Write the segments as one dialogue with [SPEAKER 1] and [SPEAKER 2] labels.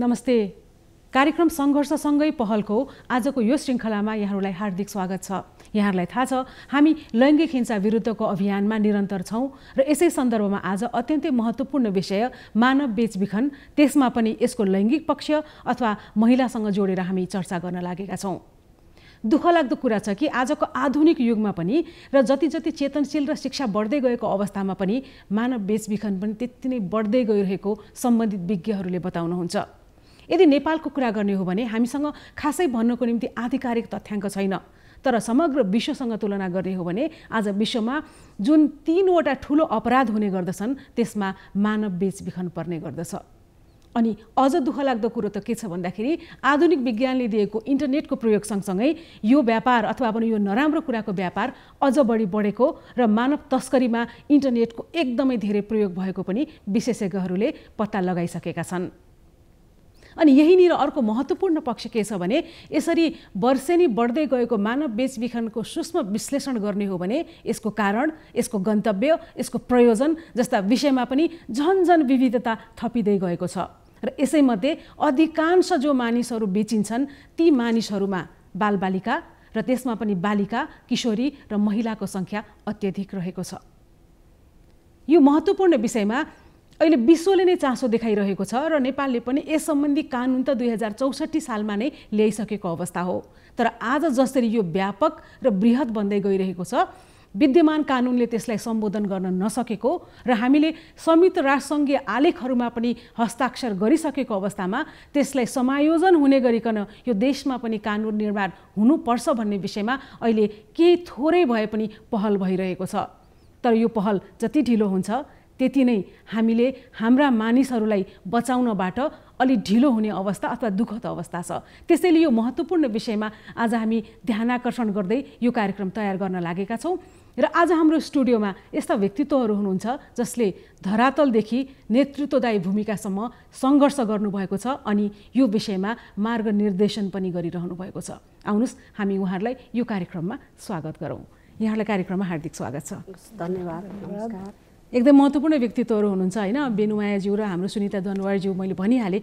[SPEAKER 1] नमस्ते कार्यक्रम सङ्घर्षसँगै पहलको आजको यो श्रृङ्खलामा यहाँहरूलाई हार्दिक स्वागत छ यहाँहरूलाई थाहा छ हामी लैङ्गिक हिंसा विरुद्धको अभियानमा निरन्तर छौँ र यसै सन्दर्भमा आज अत्यन्तै महत्त्वपूर्ण विषय मानव बेचबिखन त्यसमा पनि यसको लैङ्गिक पक्ष अथवा महिलासँग जोडेर हामी चर्चा गर्न लागेका छौँ दुःखलाग्दो कुरा छ कि आजको आधुनिक युगमा पनि र जति जति चेतनशील र शिक्षा बढ्दै गएको अवस्थामा पनि मानव बेचबिखन पनि त्यति नै बढ्दै गइरहेको सम्बन्धित विज्ञहरूले बताउनुहुन्छ यदि नेपालको कुरा गर्ने हो भने हामीसँग खासै भन्नको निम्ति आधिकारिक तथ्याङ्क छैन तर समग्र विश्वसँग तुलना गर्ने हो भने आज विश्वमा जुन तिनवटा ठुलो अपराध हुने गर्दछन् त्यसमा मानव बेचबिखन पर्ने गर्दछ अनि अझ दुःखलाग्दो कुरो त के छ भन्दाखेरि आधुनिक विज्ञानले दिएको इन्टरनेटको प्रयोग सँगसँगै यो व्यापार अथवा पनि यो नराम्रो कुराको व्यापार अझ बढी बढेको र मानव तस्करीमा इन्टरनेटको एकदमै धेरै प्रयोग भएको पनि विशेषज्ञहरूले पत्ता लगाइसकेका छन् अनि यहीँनिर अर्को महत्त्वपूर्ण पक्ष के छ भने यसरी वर्षेनी बढ्दै गएको मानव बेचबिखनको सूक्ष्म विश्लेषण गर्ने हो भने यसको कारण यसको गन्तव्य यसको प्रयोजन जस्ता विषयमा पनि झन झन विविधता थपिँदै गएको छ र यसैमध्ये अधिकांश जो मानिसहरू बेचिन्छन् ती मानिसहरूमा बालबालिका र त्यसमा पनि बालिका किशोरी र महिलाको सङ्ख्या अत्यधिक रहेको छ यो महत्त्वपूर्ण विषयमा अहिले विश्वले नै चासो देखाइरहेको छ र नेपालले पनि यस सम्बन्धी कानुन त दुई हजार चौसठी सालमा नै ल्याइसकेको अवस्था हो तर आज जसरी यो व्यापक र वृहत बन्दै गइरहेको छ विद्यमान कानुनले त्यसलाई सम्बोधन गर्न नसकेको र हामीले संयुक्त राष्ट्रसङ्घीय आलेखहरूमा पनि हस्ताक्षर गरिसकेको अवस्थामा त्यसलाई समायोजन हुने गरिकन यो देशमा पनि कानुन निर्माण हुनुपर्छ भन्ने विषयमा अहिले केही थोरै भए पनि पहल भइरहेको छ तर यो पहल जति ढिलो हुन्छ त्यति नै हामीले हाम्रा मानिसहरूलाई बचाउनबाट अलि ढिलो हुने अवस्था अथवा दुःखद अवस्था छ त्यसैले यो महत्त्वपूर्ण विषयमा आज हामी ध्यान आकर्षण गर्दै यो कार्यक्रम तयार गर्न लागेका छौँ र आज हाम्रो स्टुडियोमा यस्ता व्यक्तित्वहरू हुनुहुन्छ जसले धरातलदेखि नेतृत्वदायी भूमिकासम्म सङ्घर्ष गर्नुभएको छ अनि यो विषयमा मार्ग निर्देशन पनि गरिरहनु भएको छ आउनुहोस् हामी उहाँहरूलाई यो कार्यक्रममा स्वागत गरौँ यहाँहरूलाई कार्यक्रममा हार्दिक स्वागत छ धन्यवाद
[SPEAKER 2] नमस्कार
[SPEAKER 1] एकदम महत्त्वपूर्ण व्यक्तित्वहरू हुनुहुन्छ होइन बेनुमायाज्यू र हाम्रो सुनिता दनवारज्यू मैले भनिहालेँ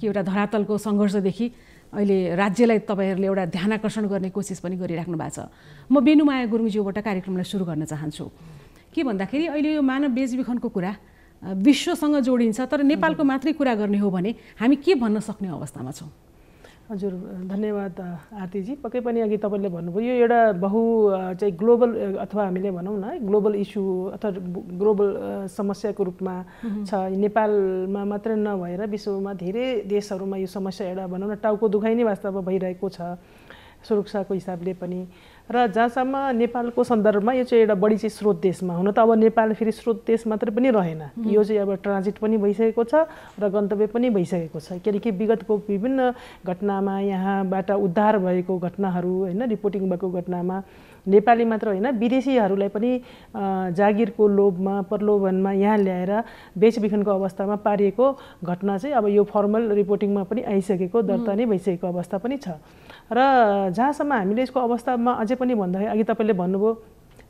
[SPEAKER 1] कि एउटा धरातलको सङ्घर्षदेखि अहिले राज्यलाई तपाईँहरूले एउटा ध्यान आकर्षण गर्ने कोसिस पनि गरिराख्नु भएको छ म बेनुमाया गुरुङज्यूबाट कार्यक्रमलाई सुरु गर्न चाहन्छु के भन्दाखेरि अहिले यो मानव बेचबिखनको कुरा विश्वसँग जोडिन्छ तर नेपालको मात्रै कुरा गर्ने हो भने हामी के भन्न सक्ने अवस्थामा छौँ
[SPEAKER 3] हजुर धन्यवाद आरतीजी पक्कै पनि अघि तपाईँले भन्नुभयो यो एउटा बहु चाहिँ ग्लोबल अथवा हामीले भनौँ न ग्लोबल इस्यु अथवा ग्लोबल समस्याको रूपमा छ नेपालमा मात्रै नभएर विश्वमा धेरै देशहरूमा यो समस्या एउटा भनौँ न टाउको दुखाइ नै वास्तवमा भइरहेको छ सुरक्षाको हिसाबले पनि र जहाँसम्म नेपालको सन्दर्भमा यो चाहिँ एउटा बढी चाहिँ स्रोत देशमा हुन त अब नेपाल फेरि स्रोत देश मात्र पनि रहेन यो चाहिँ अब ट्रान्जिट पनि भइसकेको छ र गन्तव्य पनि भइसकेको छ किनकि विगतको विभिन्न घटनामा यहाँबाट उद्धार भएको घटनाहरू होइन रिपोर्टिङ भएको घटनामा नेपाली मात्र होइन विदेशीहरूलाई पनि जागिरको लोभमा प्रलोभनमा यहाँ ल्याएर बेचबिखनको अवस्थामा पारिएको घटना चाहिँ अब यो फर्मल रिपोर्टिङमा पनि आइसकेको दर्ता नै भइसकेको अवस्था पनि छ र जहाँसम्म हामीले यसको अवस्थामा अझै पनि भन्दाखेरि अघि तपाईँले भन्नुभयो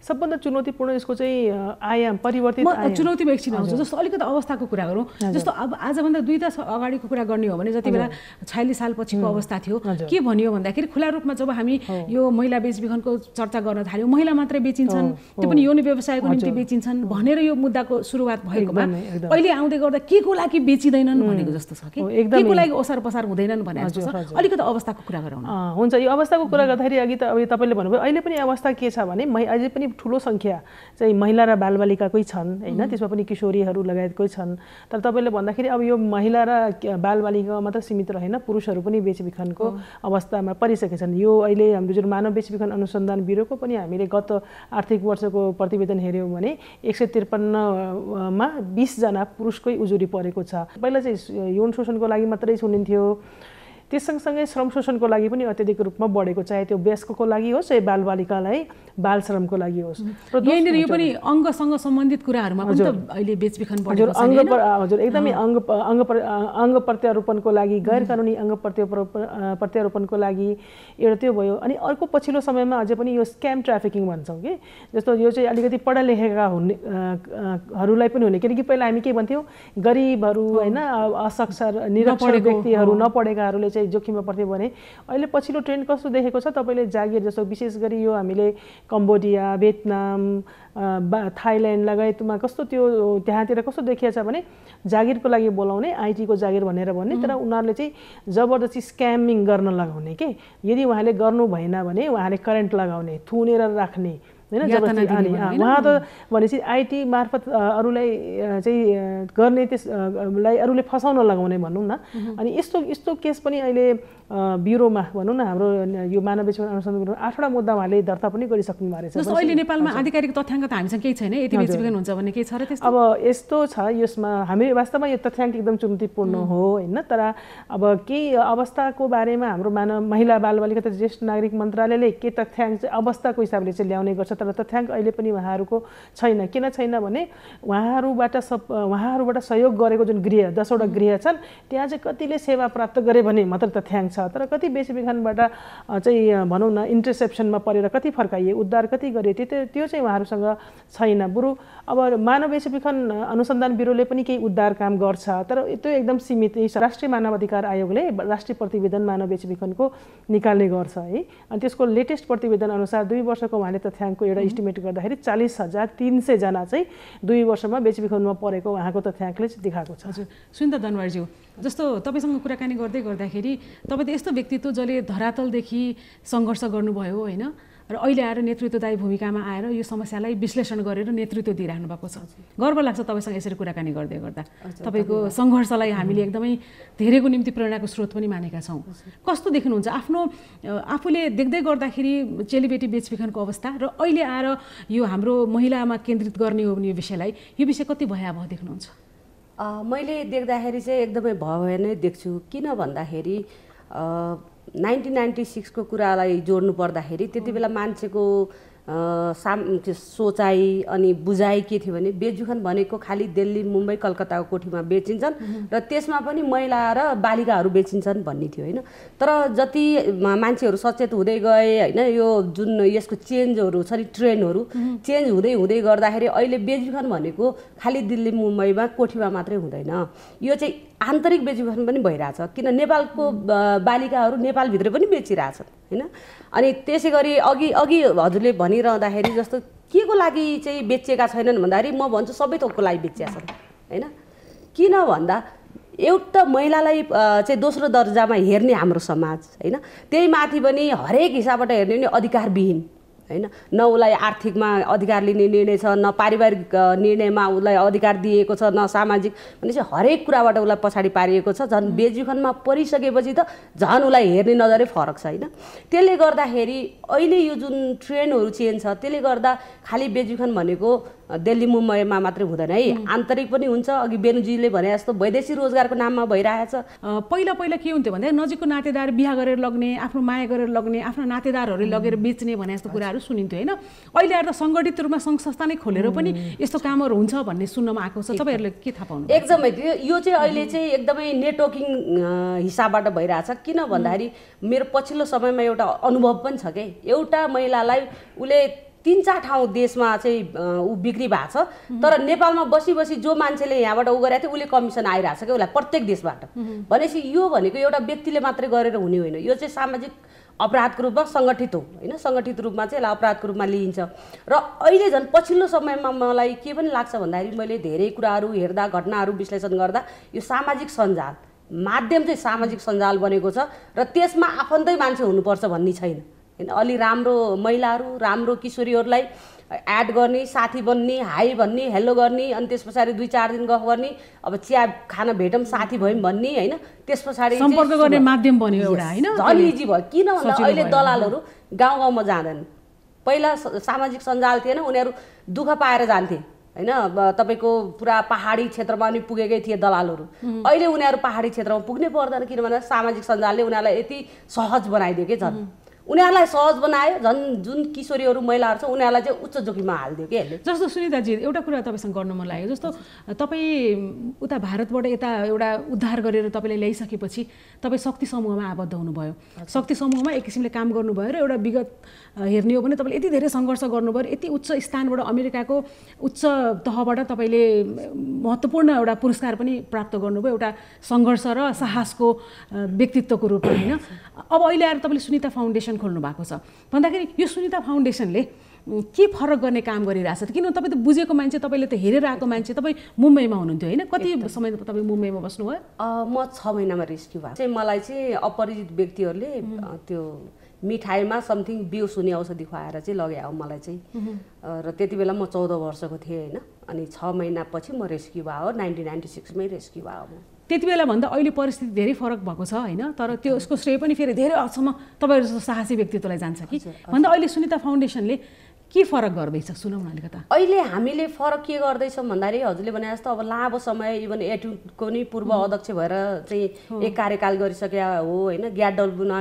[SPEAKER 3] सबभन्दा
[SPEAKER 1] चुनौतीपूर्ण यसको चाहिँ आयाम परिवर्तित चुनौतीमा एकछिन आउँछ जस्तो अलिकति अवस्थाको कुरा गरौँ जस्तो अब आजभन्दा दुई दस अगाडिको कुरा गर्ने हो भने जति बेला छयालिस साल पछिको अवस्था थियो के भनियो भन्दाखेरि खुला रूपमा जब हामी यो महिला बेचबिखनको चर्चा गर्न थाल्यौँ महिला मात्रै बेचिन्छन् त्यो पनि यौन व्यवसायको निम्ति बेचिन्छन् भनेर यो मुद्दाको सुरुवात भएकोमा अहिले आउँदै गर्दा के को लागि बेचिँदैनन् भनेको जस्तो छ कि के को लागि ओसार पसार हुँदैनन् भने जस्तो अलिकति अवस्थाको कुरा गरौँ
[SPEAKER 3] हुन्छ यो अवस्थाको कुरा गर्दाखेरि अघि त अब तपाईँले भन्नुभयो अहिले पनि अवस्था के छ भने अहिले पनि ठुलो सङ्ख्या चाहिँ महिला र बालबालिकाकै छन् होइन त्यसमा पनि किशोरीहरू लगायतकै छन् तर तपाईँले भन्दाखेरि अब यो महिला र बालबालिका मात्र सीमित रहेन पुरुषहरू पनि बेचबिखनको अवस्थामा परिसकेछन् यो अहिले हाम्रो जुन मानव बेचबिखन अनुसन्धान ब्युरोको पनि हामीले गत आर्थिक वर्षको प्रतिवेदन हेऱ्यौँ भने एक सय त्रिपन्नमा बिसजना पुरुषकै उजुरी परेको छ पहिला चाहिँ यौन शोषणको लागि मात्रै सुनिन्थ्यो त्यस सँगसँगै श्रम शोषणको लागि पनि अत्यधिक रूपमा बढेको चाहे त्यो व्यस्कको लागि होस् चाहे बालबालिकालाई बाल श्रमको लागि होस्
[SPEAKER 1] यहाँनिर यो पनि अङ्गसँग सम्बन्धित कुराहरूमा पनि अहिले बेचबिखन हजुर अङ्ग हजुर एकदमै
[SPEAKER 3] अङ्ग अङ्ग अङ्ग प्रत्यारोपणको लागि गैर कानुनी अङ्ग प्रत्यारोपणको लागि एउटा त्यो भयो अनि अर्को पछिल्लो समयमा अझै पनि यो स्क्याम ट्राफिकिङ भन्छौँ कि जस्तो यो चाहिँ अलिकति पढा लेखेका हुने हरूलाई पनि हुने किनकि पहिला हामी के भन्थ्यौँ गरिबहरू होइन असक्षर निरक्षर व्यक्तिहरू नपढेकाहरूले चाहिँ जोखिममा पर्थ्यो भने अहिले पछिल्लो ट्रेन्ड कस्तो देखेको छ तपाईँले जागिर जस्तो विशेष गरी यो हामीले कम्बोडिया भियतनाम थाइल्यान्ड लगायतमा कस्तो त्यो त्यहाँतिर कस्तो देखिएको छ भने जागिरको लागि बोलाउने आइटीको जागिर भनेर भन्ने तर उनीहरूले चाहिँ जबरजस्ती स्क्यामिङ गर्न लगाउने के यदि उहाँले गर्नु भएन भने उहाँले करेन्ट लगाउने थुनेर राख्ने होइन उहाँ त भनेपछि आइटी मार्फत अरूलाई चाहिँ गर्ने त्यसलाई अरूले फसाउन लगाउने भनौँ न अनि यस्तो यस्तो केस पनि अहिले ब्युरोमा भनौँ न हाम्रो यो मानव विषय अनुसन्धान आठवटा मुद्दा उहाँले दर्ता पनि गरिसक्नु भएको रहेछ अहिले नेपालमा आधिकारिक
[SPEAKER 1] तथ्याङ्क त हामीसँग केही छैन यति हुन्छ भन्ने केही छ र अब यस्तो छ यसमा हामी वास्तवमा यो
[SPEAKER 3] तथ्याङ्क एकदम चुनौतीपूर्ण हो होइन तर अब केही अवस्थाको बारेमा हाम्रो मानव महिला बालबालिका त ज्येष्ठ नागरिक मन्त्रालयले के तथ्याङ्क चाहिँ अवस्थाको हिसाबले चाहिँ ल्याउने गर्छ तर तथ्याङ्क अहिले पनि उहाँहरूको छैन किन छैन भने उहाँहरूबाट सब उहाँहरूबाट सहयोग गरेको जुन गृह दसवटा गृह छन् त्यहाँ चाहिँ कतिले सेवा प्राप्त गरे भने मात्र तथ्याङ्क छ तर कति बेसीबिखानबाट चाहिँ भनौँ न इन्टरसेप्सनमा परेर कति फर्काइए उद्धार कति गरे त्यो त्यो चाहिँ उहाँहरूसँग छैन बरु अब मानव बेसीबिखन अनुसन्धान ब्युरोले पनि केही उद्धार काम गर्छ तर त्यो एकदम सीमित छ राष्ट्रिय अधिकार आयोगले राष्ट्रिय प्रतिवेदन मानव बेसीबिखनको निकाल्ने गर्छ है अनि त्यसको लेटेस्ट प्रतिवेदन अनुसार दुई वर्षको उहाँले तथ्याङ्कको एउटा इस्टिमेट गर्दाखेरि चालिस हजार तिन सयजना चाहिँ दुई वर्षमा बेचबिखनमा परेको उहाँको तथ्याङ्कले चाहिँ देखाएको छ हजुर
[SPEAKER 1] सुन्दा दनवारज्यू जस्तो तपाईँसँग कुराकानी गर्दै गर्दाखेरि तपाईँ त यस्तो व्यक्तित्व जसले धरातलदेखि सङ्घर्ष गर्नुभयो होइन र अहिले आएर नेतृत्वदायी भूमिकामा आएर यो समस्यालाई विश्लेषण गरेर नेतृत्व दिइराख्नु भएको छ गर्व लाग्छ तपाईँसँग यसरी कुराकानी गर्दै गर्दा तपाईँको सङ्घर्षलाई हामीले एकदमै धेरैको निम्ति प्रेरणाको स्रोत पनि मानेका छौँ कस्तो देख्नुहुन्छ आफ्नो आफूले देख्दै गर्दाखेरि चेलीबेटी बेचबिखनको अवस्था र अहिले आएर यो हाम्रो महिलामा केन्द्रित गर्ने हो भने यो विषयलाई यो विषय कति भयावह देख्नुहुन्छ
[SPEAKER 2] मैले देख्दाखेरि चाहिँ एकदमै भय नै देख्छु किन भन्दाखेरि नाइन्टिन नाइन्टी सिक्सको कुरालाई जोड्नु पर्दाखेरि त्यति बेला मान्छेको साम त्यो सोचाइ अनि बुझाइ के थियो भने बेजुखान भनेको खालि दिल्ली मुम्बई कलकत्ताको कोठीमा बेचिन्छन् र त्यसमा पनि महिला र बालिकाहरू बेचिन्छन् भन्ने थियो होइन तर जति मान्छेहरू सचेत हुँदै गए होइन यो जुन यसको चेन्जहरू छ नि ट्रेन्डहरू चेन्ज हुँदै हुँदै गर्दाखेरि अहिले बेजुखान भनेको खालि दिल्ली मुम्बईमा कोठीमा मात्रै हुँदैन यो चाहिँ आन्तरिक बेजुखान पनि भइरहेछ किन नेपालको बालिकाहरू नेपालभित्र पनि बेचिरहेछन् होइन अनि त्यसै गरी अघि अघि हजुरले भनि भनिरहँदाखेरि जस्तो के को लागि चाहिँ बेचिएका छैनन् भन्दाखेरि म भन्छु सबै थोकको लागि बेचिया छन् होइन किन भन्दा एउटा महिलालाई चाहिँ दोस्रो दर्जामा हेर्ने हाम्रो समाज होइन त्यही माथि पनि हरेक हिसाबबाट हेर्ने भने अधिकारविहीन होइन न उसलाई आर्थिकमा अधिकार लिने निर्णय छ न पारिवारिक निर्णयमा उसलाई अधिकार दिएको छ न सामाजिक भनेपछि हरेक कुराबाट उसलाई पछाडि पारिएको छ झन् बेजुखनमा परिसकेपछि त झन् उसलाई हेर्ने नजरै फरक छ होइन त्यसले गर्दाखेरि अहिले यो जुन ट्रेन्डहरू चेन्ज छ त्यसले गर्दा खालि बेजुखन भनेको दिल्ली मुम्बईमा मात्रै हुँदैन है आन्तरिक पनि हुन्छ अघि बेनुजीले भने जस्तो
[SPEAKER 1] वैदेशिक रोजगारको नाममा भइरहेछ पहिला पहिला के हुन्थ्यो भन्दा नजिकको नातेदार बिहा गरेर लग्ने आफ्नो माया गरेर लग्ने आफ्नो नातेदारहरूले लगेर बेच्ने भने जस्तो कुराहरू सुनिन्थ्यो होइन अहिले आएर त सङ्गठित रूपमा सङ्घ संस्था नै खोलेर पनि यस्तो कामहरू हुन्छ भन्ने सुन्नमा आएको छ तपाईँहरूले के थाहा पाउनु एकदमै यो चाहिँ अहिले
[SPEAKER 2] चाहिँ एकदमै नेटवर्किङ हिसाबबाट भइरहेछ किन भन्दाखेरि मेरो पछिल्लो समयमा एउटा अनुभव पनि छ कि एउटा महिलालाई उसले तिन चार ठाउँ देशमा चाहिँ ऊ बिक्री भएको छ तर नेपालमा बसी बसी जो मान्छेले यहाँबाट उ गरेको थियो उसले कमिसन आइरहेको छ क्या उसलाई प्रत्येक देशबाट भनेपछि यो भनेको एउटा व्यक्तिले मात्रै गरेर हुने होइन यो चाहिँ सामाजिक अपराधको रूपमा सङ्गठित हो होइन सङ्गठित रूपमा चाहिँ यसलाई अपराधको रूपमा लिइन्छ र अहिले झन् पछिल्लो समयमा मलाई के पनि लाग्छ भन्दाखेरि मैले धेरै कुराहरू हेर्दा घटनाहरू विश्लेषण गर्दा यो सामाजिक सञ्जाल माध्यम चाहिँ सामाजिक सञ्जाल बनेको छ र त्यसमा आफन्तै मान्छे हुनुपर्छ भन्ने छैन होइन अलि राम्रो महिलाहरू राम्रो किशोरीहरूलाई एड गर्ने साथी बन्ने हाई भन्ने हेलो गर्ने अनि त्यस पछाडि दुई चार दिन गफ गर्ने अब चिया खान भेटौँ साथी भयौँ भन्ने होइन त्यस पछाडि सम्पर्क गर्ने
[SPEAKER 1] माध्यम बन्यो एउटा होइन झन् इजी भयो किन भन्दा अहिले दलालहरू
[SPEAKER 2] गाउँ गाउँमा जाँदैनन् पहिला सामाजिक सञ्जाल थिएन उनीहरू दुःख पाएर जान्थे होइन तपाईँको पुरा पहाडी क्षेत्रमा पनि पुगेकै थिए दलालहरू अहिले उनीहरू पहाडी क्षेत्रमा पुग्नै पर्दैन किनभने सामाजिक सञ्जालले उनीहरूलाई यति सहज बनाइदिएकै छन् उनीहरूलाई सहज बनायो झन् जुन किशोरीहरू महिलाहरू छ उनीहरूलाई चाहिँ उच्च जोखिममा हालिदियो
[SPEAKER 1] कि जस्तो सुनिताजी एउटा कुरा तपाईँसँग गर्न मन लाग्यो जस्तो तपाईँ उता भारतबाट यता एउटा उद्धार गरेर तपाईँले ल्याइसकेपछि तपाईँ शक्ति समूहमा आबद्ध हुनुभयो शक्ति समूहमा एक किसिमले काम गर्नुभयो र एउटा विगत हेर्ने हो भने तपाईँले यति धेरै सङ्घर्ष गर्नुभयो यति उच्च स्थानबाट अमेरिकाको उच्च तहबाट तपाईँले महत्त्वपूर्ण एउटा पुरस्कार पनि प्राप्त गर्नुभयो एउटा सङ्घर्ष र साहसको व्यक्तित्वको रूपमा होइन अब अहिले आएर तपाईँले सुनिता फाउन्डेसन खोल्नु भएको छ भन्दाखेरि यो सुनिता फाउन्डेसनले के फरक गर्ने काम गरिरहेछ किन तपाईँ त बुझेको मान्छे तपाईँले त हेरेर आएको मान्छे तपाईँ मुम्बईमा हुनुहुन्थ्यो होइन कति समय तपाईँ मुम्बईमा बस्नुभयो म छ महिनामा रेस्क्यु भएको
[SPEAKER 2] चाहिँ मलाई चाहिँ अपरिचित व्यक्तिहरूले त्यो मिठाईमा समथिङ बिउ सुने औषधि खुवाएर चाहिँ लगे हो मलाई चाहिँ र त्यति बेला म चौध वर्षको थिएँ होइन अनि छ महिनापछि म रेस्क्यु भयो नाइन्टिन नाइन्टी सिक्समै रेस्क्यु भयो
[SPEAKER 1] म त्यति भन्दा अहिले परिस्थिति धेरै फरक भएको छ होइन तर त्यो उसको श्रेय पनि फेरि धेरै हदसम्म तपाईँहरू जस्तो साहसी व्यक्तित्वलाई जान्छ कि भन्दा अहिले सुनिता फाउन्डेसनले के फरक गर्दैछ सुनौ न अलिकता
[SPEAKER 2] अहिले हामीले फरक के गर्दैछौँ भन्दाखेरि हजुरले भने जस्तो अब लामो समय इभन एटुको नै पूर्व अध्यक्ष भएर चाहिँ एक कार्यकाल गरिसकेका हो होइन ग्या डब्लुमा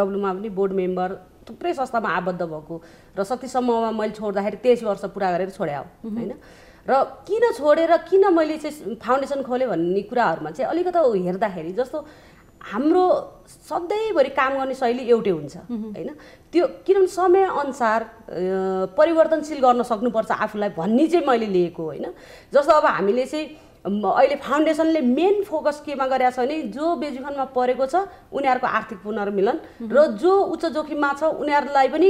[SPEAKER 2] डब्लुमा पनि बोर्ड मेम्बर थुप्रै संस्थामा आबद्ध भएको र शक्ति समूहमा मैले छोड्दाखेरि तेइस वर्ष पुरा गरेर छोड्या हो होइन र किन छोडेर किन मैले चाहिँ फाउन्डेसन खोलेँ भन्ने कुराहरूमा चाहिँ अलिकति हेर्दाखेरि जस्तो हाम्रो सधैँभरि काम गर्ने शैली एउटै हुन्छ होइन त्यो किनभने समयअनुसार परिवर्तनशील गर्न सक्नुपर्छ आफूलाई भन्ने चाहिँ मैले लिएको होइन जस्तो अब हामीले चाहिँ अहिले फाउन्डेसनले मेन फोकस केमा गरेका छ भने जो बेजुखनमा परेको छ उनीहरूको आर्थिक पुनर्मिलन र जो उच्च जोखिममा छ उनीहरूलाई पनि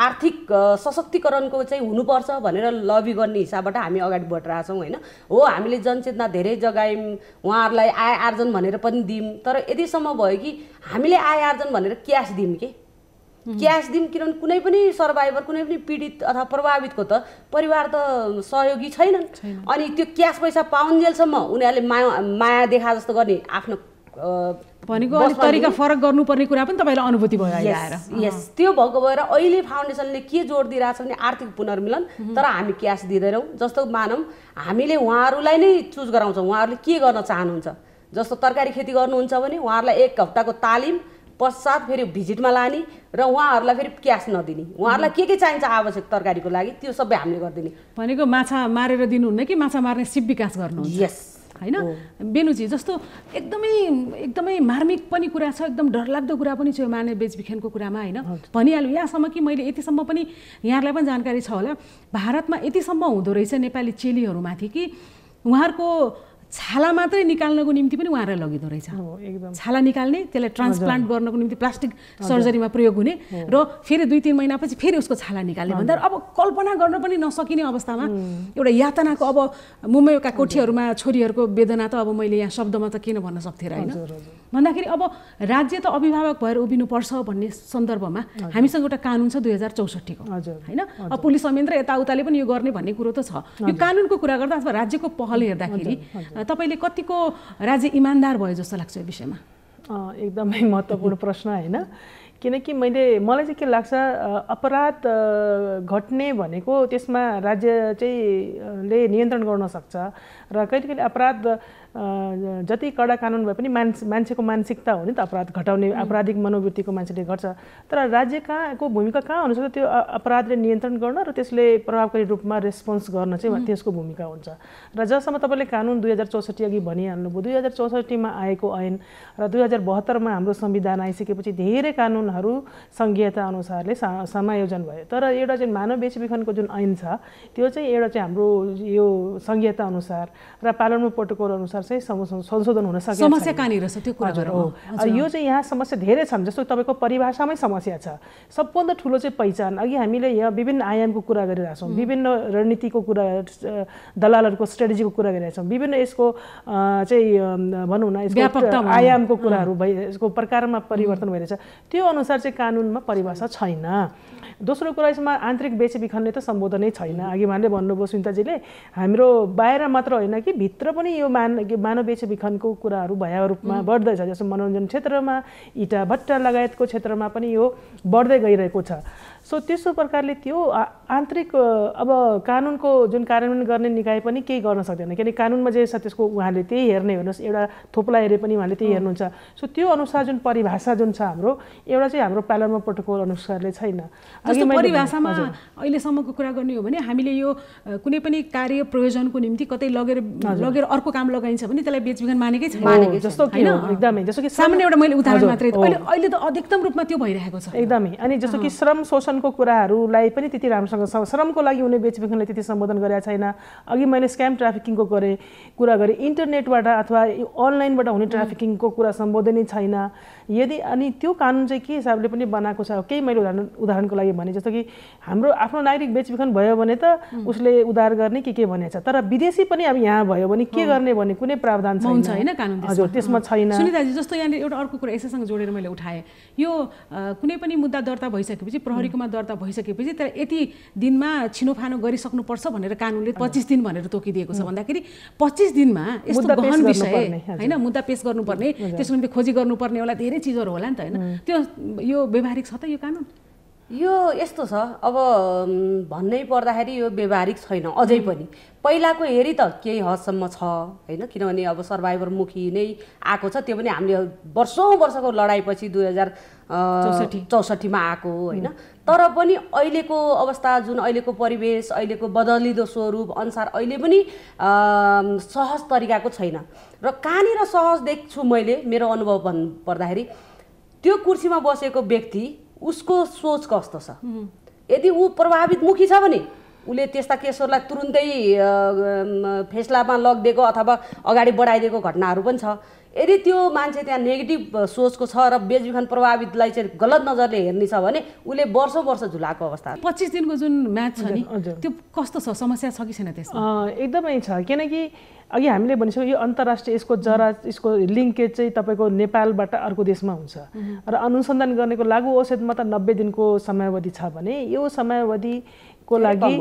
[SPEAKER 2] आर्थिक सशक्तिकरणको चाहिँ हुनुपर्छ भनेर लबी गर्ने हिसाबबाट हामी अगाडि बढिरहेछौँ होइन हो हामीले जनचेतना धेरै जगायौँ उहाँहरूलाई आय आर्जन भनेर पनि दियौँ तर यतिसम्म भयो कि हामीले आय आर्जन भनेर क्यास दियौँ कि क्यास दिउँ किनभने कुनै पनि सर्भाइभर कुनै पनि पीडित अथवा प्रभावितको त परिवार त सहयोगी छैनन् अनि त्यो क्यास पैसा पाउन्जेलसम्म उनीहरूले माया माया देखा जस्तो गर्ने आफ्नो भनेको अलिक तरिका फरक
[SPEAKER 1] गर्नुपर्ने कुरा पनि तपाईँलाई अनुभूति
[SPEAKER 2] भयो आएर यस त्यो भएको भएर अहिले फाउन्डेसनले के जोड दिइरहेको छ भने आर्थिक पुनर्मिलन तर हामी क्यास दिँदैनौँ जस्तो मानौँ हामीले उहाँहरूलाई नै चुज गराउँछौँ उहाँहरूले के गर्न चाहनुहुन्छ जस्तो तरकारी खेती गर्नुहुन्छ भने उहाँहरूलाई एक हप्ताको तालिम पश्चात फेरि भिजिटमा लाने र उहाँहरूलाई फेरि क्यास नदिने उहाँहरूलाई के के चाहिन्छ आवश्यक तरकारीको लागि त्यो सबै हामीले
[SPEAKER 1] गरिदिने भनेको माछा मारेर दिनुहुन्न कि माछा मार्ने सिप विकास गर्नु यस होइन बेनुजी जस्तो एकदमै एकदमै मार्मिक पनि कुरा छ एकदम डरलाग्दो कुरा पनि छ यो मानव बेचबिखेनको कुरामा होइन भनिहाल्यो यहाँसम्म कि मैले यतिसम्म पनि यहाँहरूलाई पनि जानकारी छ होला भारतमा यतिसम्म हुँदो रहेछ नेपाली चेलीहरूमाथि कि उहाँहरूको छाला मात्रै निकाल्नको निम्ति पनि उहाँहरूलाई लगिँदो रहेछ छाला निकाल्ने त्यसलाई ट्रान्सप्लान्ट गर्नको निम्ति प्लास्टिक सर्जरीमा प्रयोग हुने र फेरि दुई तिन महिनापछि फेरि उसको छाला निकाल्ने भन्दा अब कल्पना गर्न पनि नसकिने अवस्थामा एउटा यातनाको अब मुम्बईका कोठीहरूमा छोरीहरूको वेदना त अब मैले यहाँ शब्दमा त किन भन्न सक्थेँ र होइन भन्दाखेरि अब राज्य त अभिभावक भएर उभिनुपर्छ भन्ने सन्दर्भमा हामीसँग एउटा कानुन छ दुई हजार चौसठीको होइन अब पुलिस संयन्त्र यताउताले पनि यो गर्ने भन्ने कुरो त छ यो कानुनको कुरा गर्दा अथवा राज्यको पहल हेर्दाखेरि तपाईँले कतिको राज्य इमान्दार भयो जस्तो लाग्छ यो विषयमा
[SPEAKER 3] एकदमै महत्त्वपूर्ण प्रश्न होइन किनकि मैले मलाई चाहिँ के लाग्छ अपराध घट्ने भनेको त्यसमा राज्य चाहिँ ले नियन्त्रण गर्न सक्छ र कहिले कहिले अपराध जति कडा कानुन भए पनि मान्छे मान्छेको मानसिकता हो नि त अपराध घटाउने आपराधिक मनोवृत्तिको मान्छेले गर्छ तर राज्य कहाँको भूमिका कहाँ हुनसक्छ त्यो अपराधले नियन्त्रण गर्न र त्यसले प्रभावकारी रूपमा रेस्पोन्स गर्न चाहिँ त्यसको भूमिका हुन्छ र जबसम्म तपाईँले कानुन दुई हजार चौसठी अघि भनिहाल्नुभयो दुई हजार चौसठीमा आएको ऐन र दुई हजार बहत्तरमा हाम्रो संविधान आइसकेपछि धेरै कानुन आन्दोलनहरू सङ्घीयता अनुसारले समायोजन भयो तर एउटा चाहिँ मानव बेचबिखनको जुन ऐन छ त्यो चाहिँ एउटा चाहिँ हाम्रो यो सङ्घीयता अनुसार र पालन प्रोटोकल अनुसार चाहिँ संशोधन हुन सक्छ समस्या कहाँनिर छ त्यो कुरा हो यो चाहिँ यहाँ समस्या धेरै छन् जस्तो तपाईँको परिभाषामै समस्या छ सबभन्दा ठुलो चाहिँ पहिचान अघि हामीले यहाँ विभिन्न आयामको कुरा गरिरहेको छौँ विभिन्न रणनीतिको कुरा दलालहरूको स्ट्रेटेजीको कुरा गरिरहेको छौँ विभिन्न यसको चाहिँ भनौँ न यसको आयामको कुराहरू भइ यसको प्रकारमा परिवर्तन भइरहेछ त्यो अनुसार अनुसार चाहिँ कानुनमा परिभाषा छैन दोस्रो कुरा यसमा आन्तरिक नै त सम्बोधनै छैन अघि उहाँले भन्नुभयो सुन्ताजीले हाम्रो बाहिर मात्र होइन कि भित्र पनि यो मान मानव बेचबिखनको कुराहरू भया रूपमा बढ्दैछ जस्तो मनोरञ्जन क्षेत्रमा इटा भट्टा लगायतको क्षेत्रमा पनि यो बढ्दै गइरहेको छ सो त्यस्तो प्रकारले त्यो आन्तरिक अब कानुनको जुन कार्यान्वयन गर्ने निकाय पनि केही गर्न सक्दैन किनकि कानुनमा जे छ त्यसको उहाँले त्यही हेर्ने हेर्नुहोस् एउटा थोप्ला हेरे पनि उहाँले त्यही हेर्नुहुन्छ सो त्यो अनुसार जुन परिभाषा जुन छ हाम्रो एउटा चाहिँ हाम्रो पालर्मा प्रोटोकल अनुसारले छैन परिभाषामा
[SPEAKER 1] अहिलेसम्मको कुरा गर्ने हो भने हामीले यो कुनै पनि कार्य प्रयोजनको निम्ति कतै लगेर लगेर अर्को काम लगाइन्छ भने त्यसलाई बेचबिखन मानेकै छ जस्तो कि एकदमै जस्तो कि सामान्य एउटा मैले उदाहरण मात्रै अहिले त अधिकतम रूपमा त्यो
[SPEAKER 3] भइरहेको छ एकदमै अनि जस्तो कि श्रम शोषण श्रमको कुराहरूलाई पनि त्यति राम्रोसँग श्रमको लागि हुने बेचबिखनलाई त्यति सम्बोधन गरेका छैन अघि मैले स्क्याम ट्राफिकिङको गरेँ कुरा गरेँ इन्टरनेटबाट अथवा अनलाइनबाट हुने ट्राफिकिङको कुरा सम्बोधनै छैन यदि अनि त्यो कानुन चाहिँ के हिसाबले पनि बनाएको छ केही मैले उदाहरण उदाहरणको लागि भने जस्तो कि हाम्रो आफ्नो नागरिक बेचबिखन भयो भने त उसले उधार गर्ने के के भनेछ तर विदेशी पनि अब यहाँ भयो भने के गर्ने भन्ने कुनै प्रावधान छैन होइन हजुर त्यसमा छैन सुनिताजी
[SPEAKER 1] जस्तो यहाँनिर एउटा अर्को कुरा यसैसँग जोडेर मैले उठाएँ यो कुनै पनि मुद्दा दर्ता भइसकेपछि प्रहरीकोमा दर्ता भइसकेपछि तर यति दिनमा छिनोफानो गरिसक्नुपर्छ भनेर कानुनले पच्चिस दिन भनेर तोकिदिएको छ भन्दाखेरि पच्चिस दिनमा यस्तो गहन विषय होइन मुद्दा पेस गर्नुपर्ने त्यसको निम्ति खोजी गर्नुपर्ने होला धेरै चिजहरू होला नि त होइन त्यो यो व्यवहारिक छ त यो कानुन यो यस्तो छ अब भन्नै पर्दाखेरि यो
[SPEAKER 2] व्यवहारिक छैन अझै पनि पहिलाको हेरी त केही हदसम्म छ होइन किनभने अब सर्भाइभरमुखी नै आएको छ त्यो पनि हामीले वर्षौँ वर्षको लडाइँपछि दुई हजार चौसठी चौसठीमा आएको होइन तर पनि अहिलेको अवस्था जुन अहिलेको परिवेश अहिलेको बदलिँदो स्वरूप अनुसार अहिले पनि सहज तरिकाको छैन र कहाँनिर सहज देख्छु मैले मेरो अनुभव भन्नु पर्दाखेरि त्यो कुर्सीमा बसेको व्यक्ति उसको सोच कस्तो छ यदि ऊ प्रभावित मुखी छ भने उसले त्यस्ता केसहरूलाई तुरुन्तै फेसलामा लगिदिएको अथवा अगाडि बढाइदिएको घटनाहरू पनि छ यदि त्यो मान्छे त्यहाँ नेगेटिभ सोचको छ र बेचबिखन प्रभावितलाई चाहिँ गलत नजरले
[SPEAKER 1] हेर्ने छ भने उसले वर्षौँ वर्ष झुलाएको अवस्था पच्चिस दिनको जुन म्याच छ नि त्यो कस्तो छ समस्या छ कि छैन त्यसमा एकदमै छ किनकि अघि हामीले भनिसक्यो यो अन्तर्राष्ट्रिय यसको जरा
[SPEAKER 3] यसको लिङ्केज चाहिँ तपाईँको नेपालबाट अर्को देशमा हुन्छ र अनुसन्धान गर्नेको लागु औषधमा त नब्बे दिनको समयावधि छ भने यो समयावधि को लागि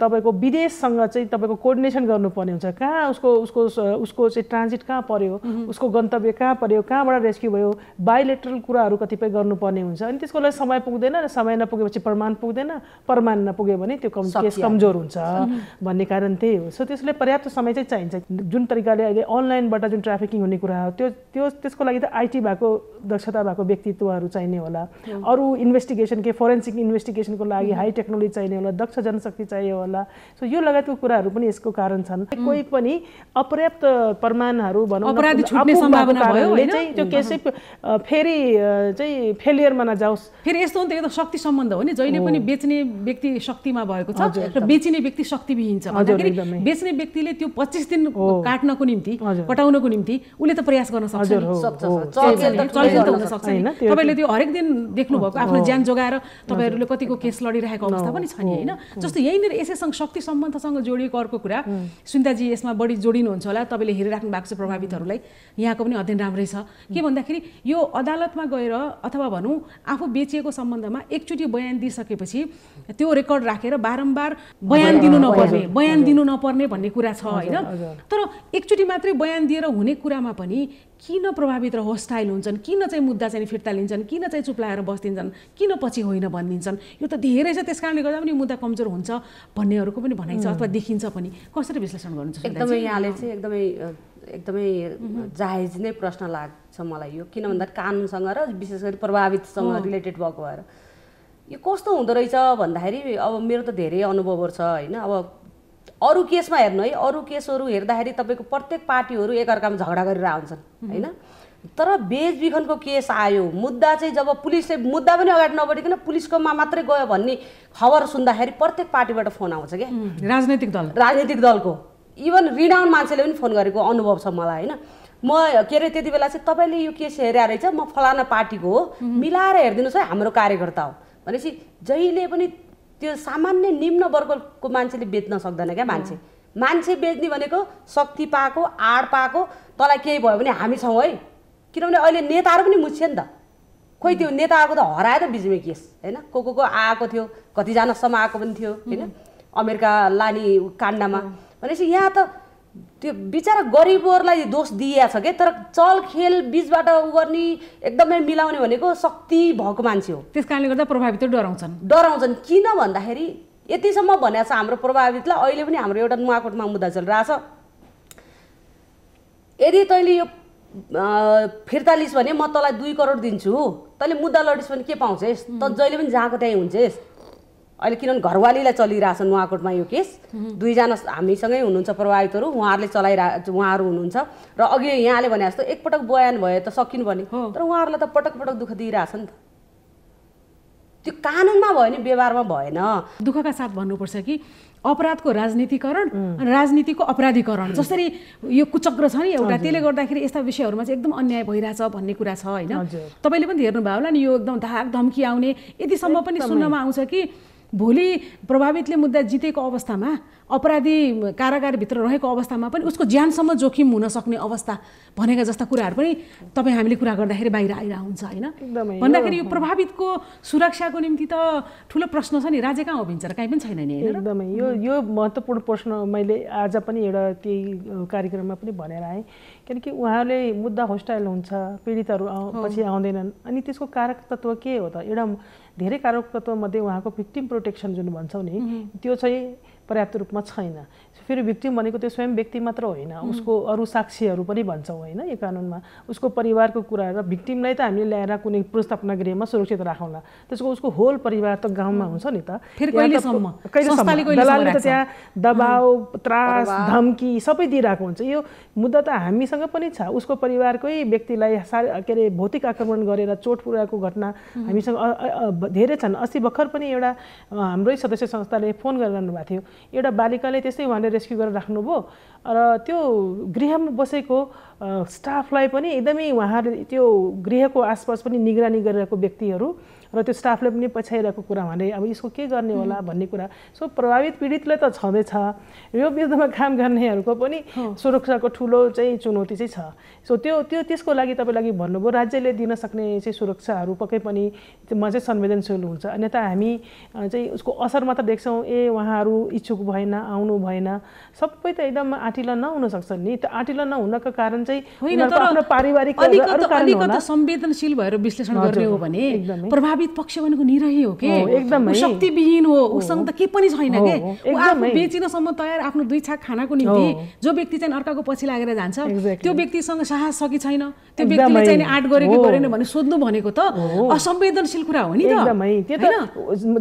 [SPEAKER 3] तपाईँको विदेशसँग चाहिँ तपाईँको कोर्डिनेसन गर्नुपर्ने हुन्छ कहाँ उसको उसको उसको चाहिँ ट्रान्जिट कहाँ पर्यो उसको गन्तव्य कहाँ पर्यो कहाँबाट रेस्क्यु भयो बायोलेट्रल कुराहरू कतिपय गर्नुपर्ने हुन्छ अनि त्यसको लागि समय पुग्दैन र समय नपुगेपछि प्रमाण पुग्दैन प्रमाण नपुग्यो भने त्यो कम केस कमजोर हुन्छ भन्ने कारण त्यही हो सो त्यसले पर्याप्त समय चाहिँ चाहिन्छ जुन तरिकाले अहिले अनलाइनबाट जुन ट्राफिकिङ हुने कुरा हो त्यो त्यो त्यसको लागि त आइटी भएको दक्षता भएको व्यक्तित्वहरू चाहिने होला अरू इन्भेस्टिगेसन के फोरेन्सिक इन्भेस्टिगेसनको लागि हाई टेक्नोलोजी चाहिने होला दक्ष दक्ष जनशक्ति चाहियो होला सो यो लगायतको कुराहरू पनि यसको कारण छन् mm. कोही पनि अपर्याप्त प्रमाणहरू भनौँ त्यो mm-hmm. केसै
[SPEAKER 1] फेरि चाहिँ फेलियरमा नजाओस् फेरि यस्तो हो नि त शक्ति सम्बन्ध हो नि जहिले पनि mm. बेच्ने व्यक्ति शक्तिमा भएको छ र बेचिने व्यक्ति शक्तिविहीन छ बेच्ने व्यक्तिले त्यो पच्चिस दिन काट्नको निम्ति कटाउनको निम्ति उसले त प्रयास गर्न सक्छ तपाईँले त्यो हरेक दिन देख्नुभएको आफ्नो ज्यान जोगाएर तपाईँहरूले कतिको केस लडिरहेको अवस्था पनि छ नि होइन जस्तो यहीँनिर यसैसँग शक्ति सम्बन्धसँग जोडिएको अर्को कुरा सुन्दाजी यसमा बढी जोडिनुहुन्छ होला तपाईँले हेरिराख्नु भएको छ प्रभावितहरूलाई यहाँको पनि अध्ययन राम्रै छ के भन्दाखेरि यो अदालतमा गएर अथवा भनौँ आफू बेचिएको सम्बन्धमा एकचोटि बयान दिइसकेपछि त्यो रेकर्ड राखेर बारम्बार बयान दिनु नपर्ने बयान दिनु नपर्ने भन्ने कुरा छ होइन तर एकचोटि मात्रै बयान दिएर हुने कुरामा पनि किन प्रभावित र होस्टाइल हुन्छन् किन चाहिँ मुद्दा चाहिँ फिर्ता लिन्छन् किन चाहिँ चुप्लाएर बस्दिन्छन् किन पछि होइन भनिदिन्छन् यो त धेरै छ त्यस कारणले गर्दा पनि मुद्दा कमजोर हुन्छ भन्नेहरूको पनि भनाइ छ अथवा देखिन्छ पनि कसरी विश्लेषण गर्नुहुन्छ एकदमै यहाँले चाहिँ
[SPEAKER 2] एकदमै एकदमै जायज नै प्रश्न लाग्छ मलाई यो किन भन्दा कानुनसँग र विशेष गरी प्रभावितसँग रिलेटेड भएको भएर यो कस्तो हुँदो रहेछ भन्दाखेरि अब मेरो त धेरै अनुभवहरू छ होइन अब अरू केसमा हेर्नु है अरू केसहरू हेर्दाखेरि तपाईँको प्रत्येक पार्टीहरू एकअर्कामा झगडा गरेर आउँछन् होइन तर बेचबिखनको केस आयो मुद्दा चाहिँ जब पुलिसले मुद्दा पनि अगाडि नबढिकन पुलिसकोमा मात्रै गयो भन्ने खबर सुन्दाखेरि प्रत्येक पार्टीबाट फोन आउँछ क्या राजनैतिक दल राजनैतिक दलको इभन रिडाउन मान्छेले पनि फोन गरेको अनुभव छ मलाई होइन म के अरे त्यति बेला चाहिँ तपाईँले यो केस हेरेर रहेछ म फलाना पार्टीको हो मिलाएर हेरिदिनुहोस् है हाम्रो कार्यकर्ता हो भनेपछि जहिले पनि त्यो सामान्य निम्न वर्गको मान्छेले बेच्न सक्दैन क्या मान्छे मान्छे बेच्ने भनेको शक्ति पाएको आड पाएको तँलाई केही भयो भने हामी छौँ है किनभने अहिले नेताहरू पनि मुछ्यो नि त खोइ त्यो नेताहरूको त हरायो त बिचमै केस होइन को को को आएको थियो कतिजनासम्म आएको पनि थियो होइन अमेरिका लाने काण्डमा भनेपछि यहाँ त त्यो बिचरा गरिबहरूलाई दोष दिइएको छ क्या तर खेल बिचबाट उ गर्ने एकदमै मिलाउने भनेको शक्ति भएको मान्छे हो त्यस कारणले गर्दा प्रभावित डराउँछन् डराउँछन् किन भन्दाखेरि यतिसम्म भनेको छ हाम्रो प्रभावितलाई अहिले पनि हाम्रो एउटा नुवाकोटमा मुद्दा चलिरहेछ यदि तैँले यो फिर्ता लिस् भने म तँलाई दुई करोड दिन्छु तैँले मुद्दा लडिस् भने के यस त जहिले पनि जहाँको त्यहीँ हुन्छेस् अहिले किनभने घरवालीलाई चलिरहेछ नुवाकोटमा यो केस दुईजना हामीसँगै हुनुहुन्छ प्रभावितहरू उहाँहरूले चलाइरह उहाँहरू हुनुहुन्छ र अघि यहाँले भने जस्तो एकपटक बयान भयो त सकिनु भने तर उहाँहरूलाई त पटक पटक दुःख दिइरहेछ नि त
[SPEAKER 1] त्यो कानुनमा भयो नि व्यवहारमा भएन दुःखका साथ भन्नुपर्छ कि अपराधको राजनीतिकरण अनि राजनीतिको अपराधीकरण जसरी यो कुचक्र छ नि एउटा त्यसले गर्दाखेरि यस्ता विषयहरूमा चाहिँ एकदम अन्याय भइरहेछ भन्ने कुरा छ होइन तपाईँले पनि हेर्नुभयो होला नि यो एकदम धाक धम्की आउने यतिसम्म पनि सुन्नमा आउँछ कि भोलि प्रभावितले मुद्दा जितेको अवस्थामा अपराधी कारागारभित्र रहेको अवस्थामा पनि उसको ज्यानसम्म जोखिम हुन सक्ने अवस्था भनेका जस्ता कुराहरू पनि तपाईँ हामीले कुरा गर्दाखेरि बाहिर आइरहेको हुन्छ होइन भन्दाखेरि यो प्रभावितको सुरक्षाको निम्ति त ठुलो प्रश्न छ नि राज्य कहाँ हो भिन्छ र पनि छैन नि एकदमै
[SPEAKER 3] यो यो महत्त्वपूर्ण प्रश्न मैले आज पनि एउटा त्यही कार्यक्रममा पनि भनेर आएँ किनकि उहाँहरूले मुद्दा होस्टाइल हुन्छ पीडितहरू आउ पछि आउँदैनन् अनि त्यसको कारक तत्त्व के हो त एउटा धेरै कारक तत्त्वमध्ये उहाँको भिक्टिम प्रोटेक्सन जुन भन्छौँ नि त्यो चाहिँ पर्याप्त रूपमा छैन फेरि भिक्टिम भनेको त्यो स्वयं व्यक्ति मात्र होइन उसको अरू साक्षीहरू पनि भन्छौँ होइन यो कानुनमा उसको परिवारको कुरा र भिक्टिमलाई त हामीले ल्याएर कुनै पुरस्तापना गृहमा सुरक्षित राखौँला त्यसको उसको होल परिवार त गाउँमा हुन्छ नि त दलालले त त्यहाँ दबाव त्रास धम्की सबै दिइरहेको हुन्छ यो मुद्दा त हामीसँग पनि छ उसको परिवारकै व्यक्तिलाई के अरे भौतिक आक्रमण गरेर चोट पुऱ्याएको घटना हामीसँग धेरै छन् अस्ति भर्खर पनि एउटा हाम्रै सदस्य संस्थाले फोन गरिरहनु भएको थियो एउटा बालिकाले त्यस्तै उहाँले रेस्क्यु गरेर राख्नुभयो र त्यो गृहमा बसेको स्टाफलाई पनि एकदमै उहाँहरूले त्यो गृहको आसपास पनि निगरानी गरिरहेको व्यक्तिहरू र त्यो स्टाफले पनि पछ्याइरहेको कुरा भने अब यसको के गर्ने होला भन्ने कुरा सो प्रभावित पीडितले त छँदैछ यो विरुद्धमा काम गर्नेहरूको पनि सुरक्षाको ठुलो चाहिँ चुनौती चाहिँ छ सो त्यो त्यो त्यसको लागि तपाईँ लागि भन्नुभयो राज्यले दिन सक्ने चाहिँ सुरक्षाहरू पक्कै पनि म चाहिँ संवेदनशील हुन्छ अन्यथा हामी चाहिँ उसको असर मात्र देख्छौँ ए उहाँहरू इच्छुक भएन आउनु भएन सबै त एकदम आँटिला नहुनसक्छ नि त्यो आँटिला नहुनको कारण चाहिँ पारिवारिक
[SPEAKER 1] संवेदनशील भएर विश्लेषण गर्ने हो भने प्रभावित पक्ष पक्षवानको निरही हो कि एकदम शक्तिविहीन हो उसँग त के पनि छैन के आफू बेचिनसम्म तयार आफ्नो दुई छाक खानाको निम्ति जो व्यक्ति चाहिँ अर्काको पछि लागेर जान्छ त्यो व्यक्तिसँग साहस छ कि छैन त्यो व्यक्तिले चाहिँ आँट गरे कि गरेन भने सोध्नु भनेको त असंवेदनशील कुरा हो नि त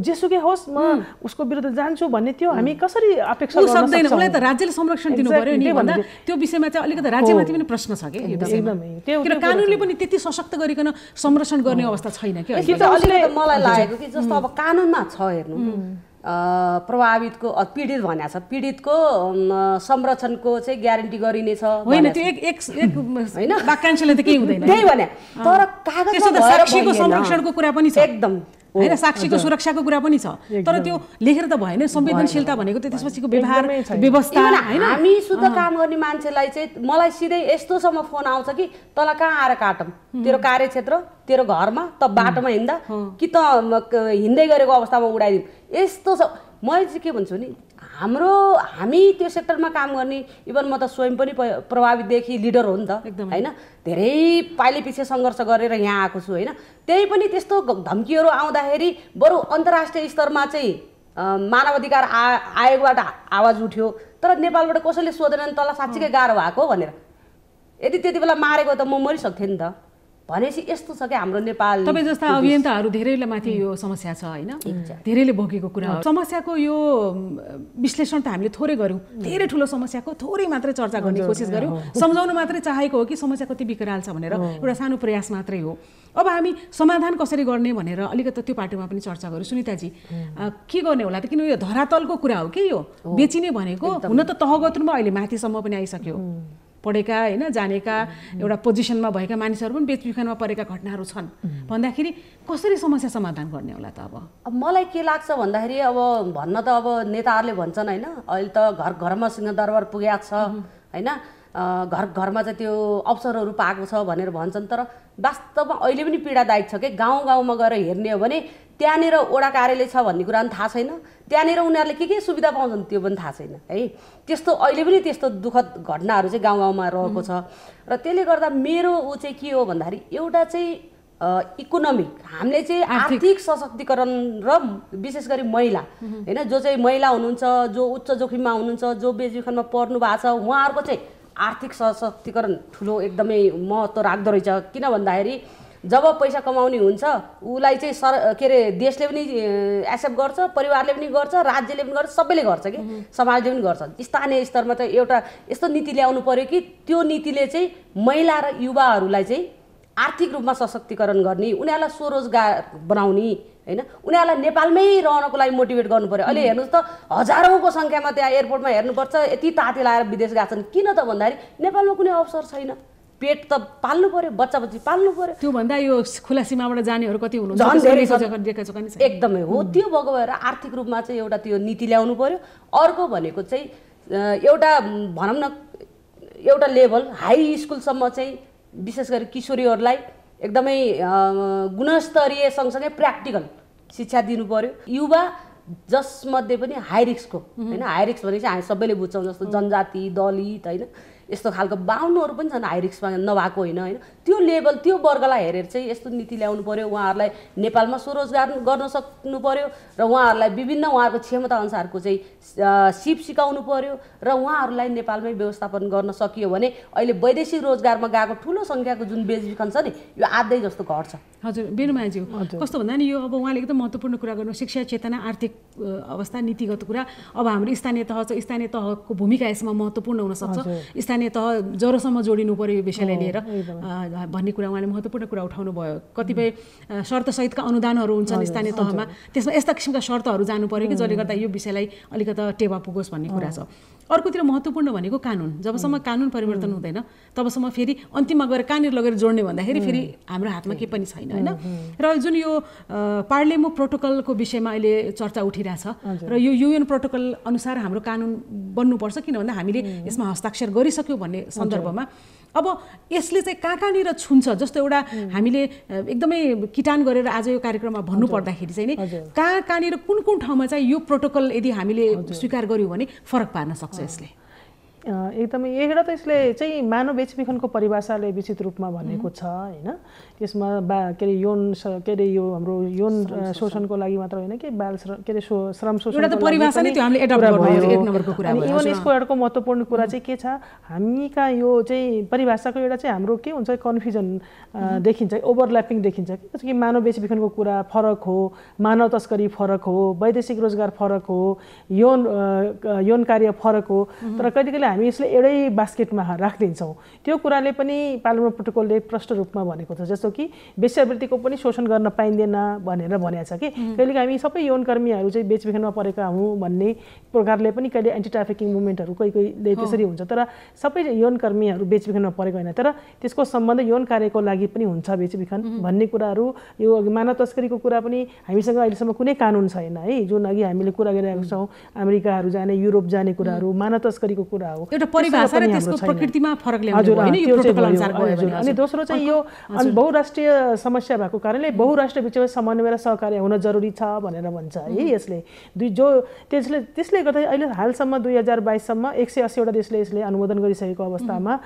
[SPEAKER 1] जेसुकै होस् म उसको विरुद्ध जान्छु भन्ने थियो हामी कसरी अपेक्षा सक्दैन उसलाई त राज्यले संरक्षण दिनु पर्यो नि भन्दा त्यो विषयमा चाहिँ अलिकति राज्यमाथि पनि प्रश्न छ कि कानुनले पनि त्यति सशक्त गरिकन संरक्षण गर्ने अवस्था छैन कि कसले मलाई लागेको कि जस्तो अब
[SPEAKER 2] कानुनमा छ हेर्नु प्रभावितको पीडित भनेको छ पीडितको संरक्षणको चाहिँ ग्यारेन्टी गरिनेछ होइन त्यो
[SPEAKER 1] एक एक होइन वाक्यांशले त केही हुँदैन त्यही भने तर कागजको संरक्षणको कुरा पनि छ एकदम होइन साक्षीको सुरक्षाको कुरा पनि छ तर त्यो लेखेर त भएन संवेदनशीलता भनेको त त्यसपछिको व्यवहार व्यवस्था होइन हामी
[SPEAKER 2] शुद्ध काम गर्ने मान्छेलाई चाहिँ मलाई सिधै यस्तोसम्म फोन आउँछ कि तल कहाँ आएर काटौँ तेरो कार्यक्षेत्र तेरो घरमा त बाटोमा हिँड्दा कि त हिँड्दै गरेको अवस्थामा उडाइदिउँ यस्तो छ मैले चाहिँ के भन्छु नि हाम्रो हामी त्यो सेक्टरमा काम गर्ने इभन म त स्वयं पनि प्रभावितदेखि लिडर हो नि त एकदम होइन धेरै पाइले पछि सङ्घर्ष गरेर यहाँ आएको छु होइन त्यही पनि त्यस्तो धम्कीहरू आउँदाखेरि बरु अन्तर्राष्ट्रिय स्तरमा चाहिँ मानवाधिकार आ आयोगबाट आवाज उठ्यो तर नेपालबाट कसैले सोधेनन् तल साँच्चीकै गाह्रो भएको भनेर यदि त्यति बेला मारेको त म मरिसक्थेँ नि त भनेपछि यस्तो छ कि हाम्रो नेपाल तपाईँ जस्ता अभियन्ताहरू
[SPEAKER 1] धेरैले माथि यो समस्या छ होइन धेरैले भोगेको कुरा हो समस्याको यो विश्लेषण त हामीले थोरै गऱ्यौँ धेरै ठुलो समस्याको थोरै मात्रै चर्चा गर्ने कोसिस गऱ्यौँ सम्झाउनु मात्रै चाहेको हो कि समस्या कति विकराल छ भनेर एउटा सानो प्रयास मात्रै हो अब हामी समाधान कसरी गर्ने भनेर अलिकति त्यो पाटोमा पनि चर्चा गर्यौँ सुनिताजी के गर्ने होला त किन यो धरातलको कुरा हो कि यो बेचिने भनेको हुन त तहगत रूपमा अहिले माथिसम्म पनि आइसक्यो पढेका होइन जानेका एउटा पोजिसनमा भएका मानिसहरू पनि बेचबिखनमा परेका घटनाहरू छन् भन्दाखेरि कसरी समस्या समाधान गर्ने होला त अब
[SPEAKER 2] मलाई के लाग्छ भन्दाखेरि अब भन्न त अब नेताहरूले भन्छन् होइन अहिले त घर घरमा सिंहदरबार पुगेको छ होइन घर घरमा चाहिँ त्यो अवसरहरू पाएको छ भनेर भन्छन् तर वास्तवमा अहिले पनि पीडादायक छ कि गाउँ गाउँमा गएर हेर्ने हो भने त्यहाँनिर ओडा कार्यालय छ भन्ने कुरा पनि थाहा छैन त्यहाँनिर उनीहरूले के के सुविधा पाउँछन् त्यो पनि थाहा छैन है त्यस्तो अहिले पनि त्यस्तो दुःखद घटनाहरू चाहिँ गाउँ गाउँमा रहेको छ र त्यसले गर्दा मेरो ऊ चाहिँ के हो भन्दाखेरि एउटा चाहिँ इकोनोमिक हामीले चाहिँ आर्थिक सशक्तिकरण र विशेष गरी महिला होइन जो चाहिँ महिला हुनुहुन्छ जो उच्च जोखिममा हुनुहुन्छ जो बेजोखिममा पर्नु भएको छ उहाँहरूको चाहिँ आर्थिक सशक्तिकरण ठुलो एकदमै महत्त्व राख्दो रहेछ किन भन्दाखेरि जब पैसा कमाउने हुन्छ उसलाई चाहिँ सर के अरे देशले पनि एक्सेप्ट गर्छ परिवारले पनि गर्छ राज्यले पनि गर्छ सबैले गर्छ कि समाजले पनि गर्छ स्थानीय स्तरमा चाहिँ एउटा यस्तो नीति ल्याउनु पऱ्यो कि त्यो नीतिले चाहिँ महिला र युवाहरूलाई चाहिँ आर्थिक रूपमा सशक्तिकरण गर्ने उनीहरूलाई स्वरोजगार बनाउने होइन उनीहरूलाई नेपालमै रहनको लागि मोटिभेट गर्नु पऱ्यो अहिले हेर्नुहोस् त हजारौँको सङ्ख्यामा त्यहाँ एयरपोर्टमा हेर्नुपर्छ यति ताते लाएर विदेश गएको छन् किन त भन्दाखेरि नेपालमा कुनै अवसर छैन पेट त पाल्नु पर्यो बच्चा बच्ची पाल्नु पऱ्यो त्योभन्दा यो खुला सीमाबाट जानेहरू कति हुनुहुन्छ एकदमै हो त्यो भएको भएर आर्थिक रूपमा चाहिँ एउटा त्यो नीति ल्याउनु पर्यो अर्को भनेको चाहिँ एउटा भनौँ न एउटा लेभल हाई स्कुलसम्म चाहिँ विशेष गरी किशोरीहरूलाई एकदमै गुणस्तरीय सँगसँगै प्र्याक्टिकल शिक्षा दिनु पर्यो युवा जसमध्ये पनि हाई रिक्सको होइन हाई रिक्स भनेपछि हामी सबैले बुझ्छौँ जस्तो जनजाति दलित होइन यस्तो खालको बाहुनहरू पनि छन् हाई रिक्समा नभएको होइन होइन त्यो लेभल त्यो वर्गलाई हेरेर चाहिँ यस्तो नीति ल्याउनु पऱ्यो उहाँहरूलाई नेपालमा स्वरोजगार गर्न सक्नु पऱ्यो र उहाँहरूलाई विभिन्न उहाँहरूको क्षमताअनुसारको चाहिँ सिप सिकाउनु पऱ्यो र उहाँहरूलाई नेपालमै व्यवस्थापन गर्न सकियो भने अहिले वैदेशिक रोजगारमा गएको ठुलो सङ्ख्याको जुन बेचबिखन छ नि यो आधै जस्तो घट्छ हजुर बेनुमाज्यू
[SPEAKER 1] कस्तो भन्दा नि यो अब उहाँले एकदम महत्त्वपूर्ण कुरा गर्नु शिक्षा चेतना आर्थिक अवस्था नीतिगत कुरा अब हाम्रो स्थानीय तह छ स्थानीय तहको भूमिका यसमा महत्त्वपूर्ण हुनसक्छ स्थानीय स्थानीय तह ज्वरोसम्म जोडिनु पऱ्यो यो विषयलाई लिएर भन्ने कुरा उहाँले महत्त्वपूर्ण कुरा भयो कतिपय शर्तसहितका अनुदानहरू हुन्छन् स्थानीय तहमा त्यसमा यस्ता किसिमका शर्तहरू जानु पर्यो कि जसले गर्दा यो विषयलाई अलिकता टेवा पुगोस् भन्ने कुरा छ अर्कोतिर महत्त्वपूर्ण भनेको कानुन जबसम्म कानुन परिवर्तन हुँदैन तबसम्म फेरि अन्तिममा गएर कहाँनिर लगेर जोड्ने भन्दाखेरि फेरि हाम्रो हातमा केही पनि छैन होइन र जुन यो पार्लेमो प्रोटोकलको विषयमा अहिले चर्चा उठिरहेछ र यो युएन प्रोटोकल अनुसार हाम्रो कानुन बन्नुपर्छ किन भन्दा हामीले यसमा हस्ताक्षर गरिसक्यौँ भन्ने सन्दर्भमा अब यसले चाहिँ कहाँ कहाँनिर छुन्छ जस्तो एउटा हामीले एकदमै किटान गरेर आज यो कार्यक्रममा पर्दाखेरि चाहिँ नि कहाँ कहाँनिर कुन कुन ठाउँमा चाहिँ यो प्रोटोकल यदि हामीले स्वीकार गऱ्यौँ भने फरक पार्न सक्छ यसले
[SPEAKER 3] एकदमै एउटा त यसले चाहिँ मानव बेचबिखनको परिभाषाले विचित रूपमा भनेको छ होइन यसमा बा के अरे यौन के अरे यो हाम्रो यौन शोषणको लागि मात्र होइन कि बाल के अरे श्रम शोषण इभन यसको अर्को महत्त्वपूर्ण कुरा चाहिँ के छ हामीका यो चाहिँ परिभाषाको एउटा चाहिँ हाम्रो के हुन्छ कन्फ्युजन देखिन्छ ओभरल्यापिङ देखिन्छ कि मानव बेचबिखनको कुरा फरक हो मानव तस्करी फरक हो वैदेशिक रोजगार फरक हो यौन यौन कार्य फरक हो तर कहिले कहिले हामी यसलाई एउटै बास्केटमा राखिदिन्छौँ त्यो कुराले पनि पार्लिमेन्ट प्रोटोकलले प्रष्ट रूपमा भनेको छ जस्तो कि वेश्यावृत्तिको पनि शोषण गर्न पाइँदैन भनेर भनेको छ कि कहिले हामी सबै यौनकर्मीहरू चाहिँ बेचबिखनमा परेका हौँ भन्ने प्रकारले पनि कहिले एन्टी ट्राफिकिङ मुभमेन्टहरू कोही कोहीले त्यसरी हुन्छ तर सबै यौनकर्मीहरू बेचबिखनमा परेको होइन तर त्यसको सम्बन्ध यौन कार्यको लागि पनि हुन्छ बेचबिखन भन्ने कुराहरू यो मानव तस्करीको कुरा पनि हामीसँग अहिलेसम्म कुनै कानुन छैन है जुन अघि हामीले कुरा गरिरहेको छौँ अमेरिकाहरू जाने युरोप जाने कुराहरू मानव तस्करीको कुरा हो एउटा परिभाषा त्यसको प्रकृतिमा
[SPEAKER 1] फरक अनि दोस्रो चाहिँ यो
[SPEAKER 3] बहुराष्ट्रिय समस्या भएको कारणले बहुराष्ट्रिय बिचमा समन्वय र सहकार्य हुन जरुरी छ भनेर भन्छ है यसले दुई जो त्यसले त्यसले गर्दा अहिले हालसम्म दुई हजार बाइससम्म एक सय अस्सीवटा देशले यसले अनुमोदन गरिसकेको अवस्थामा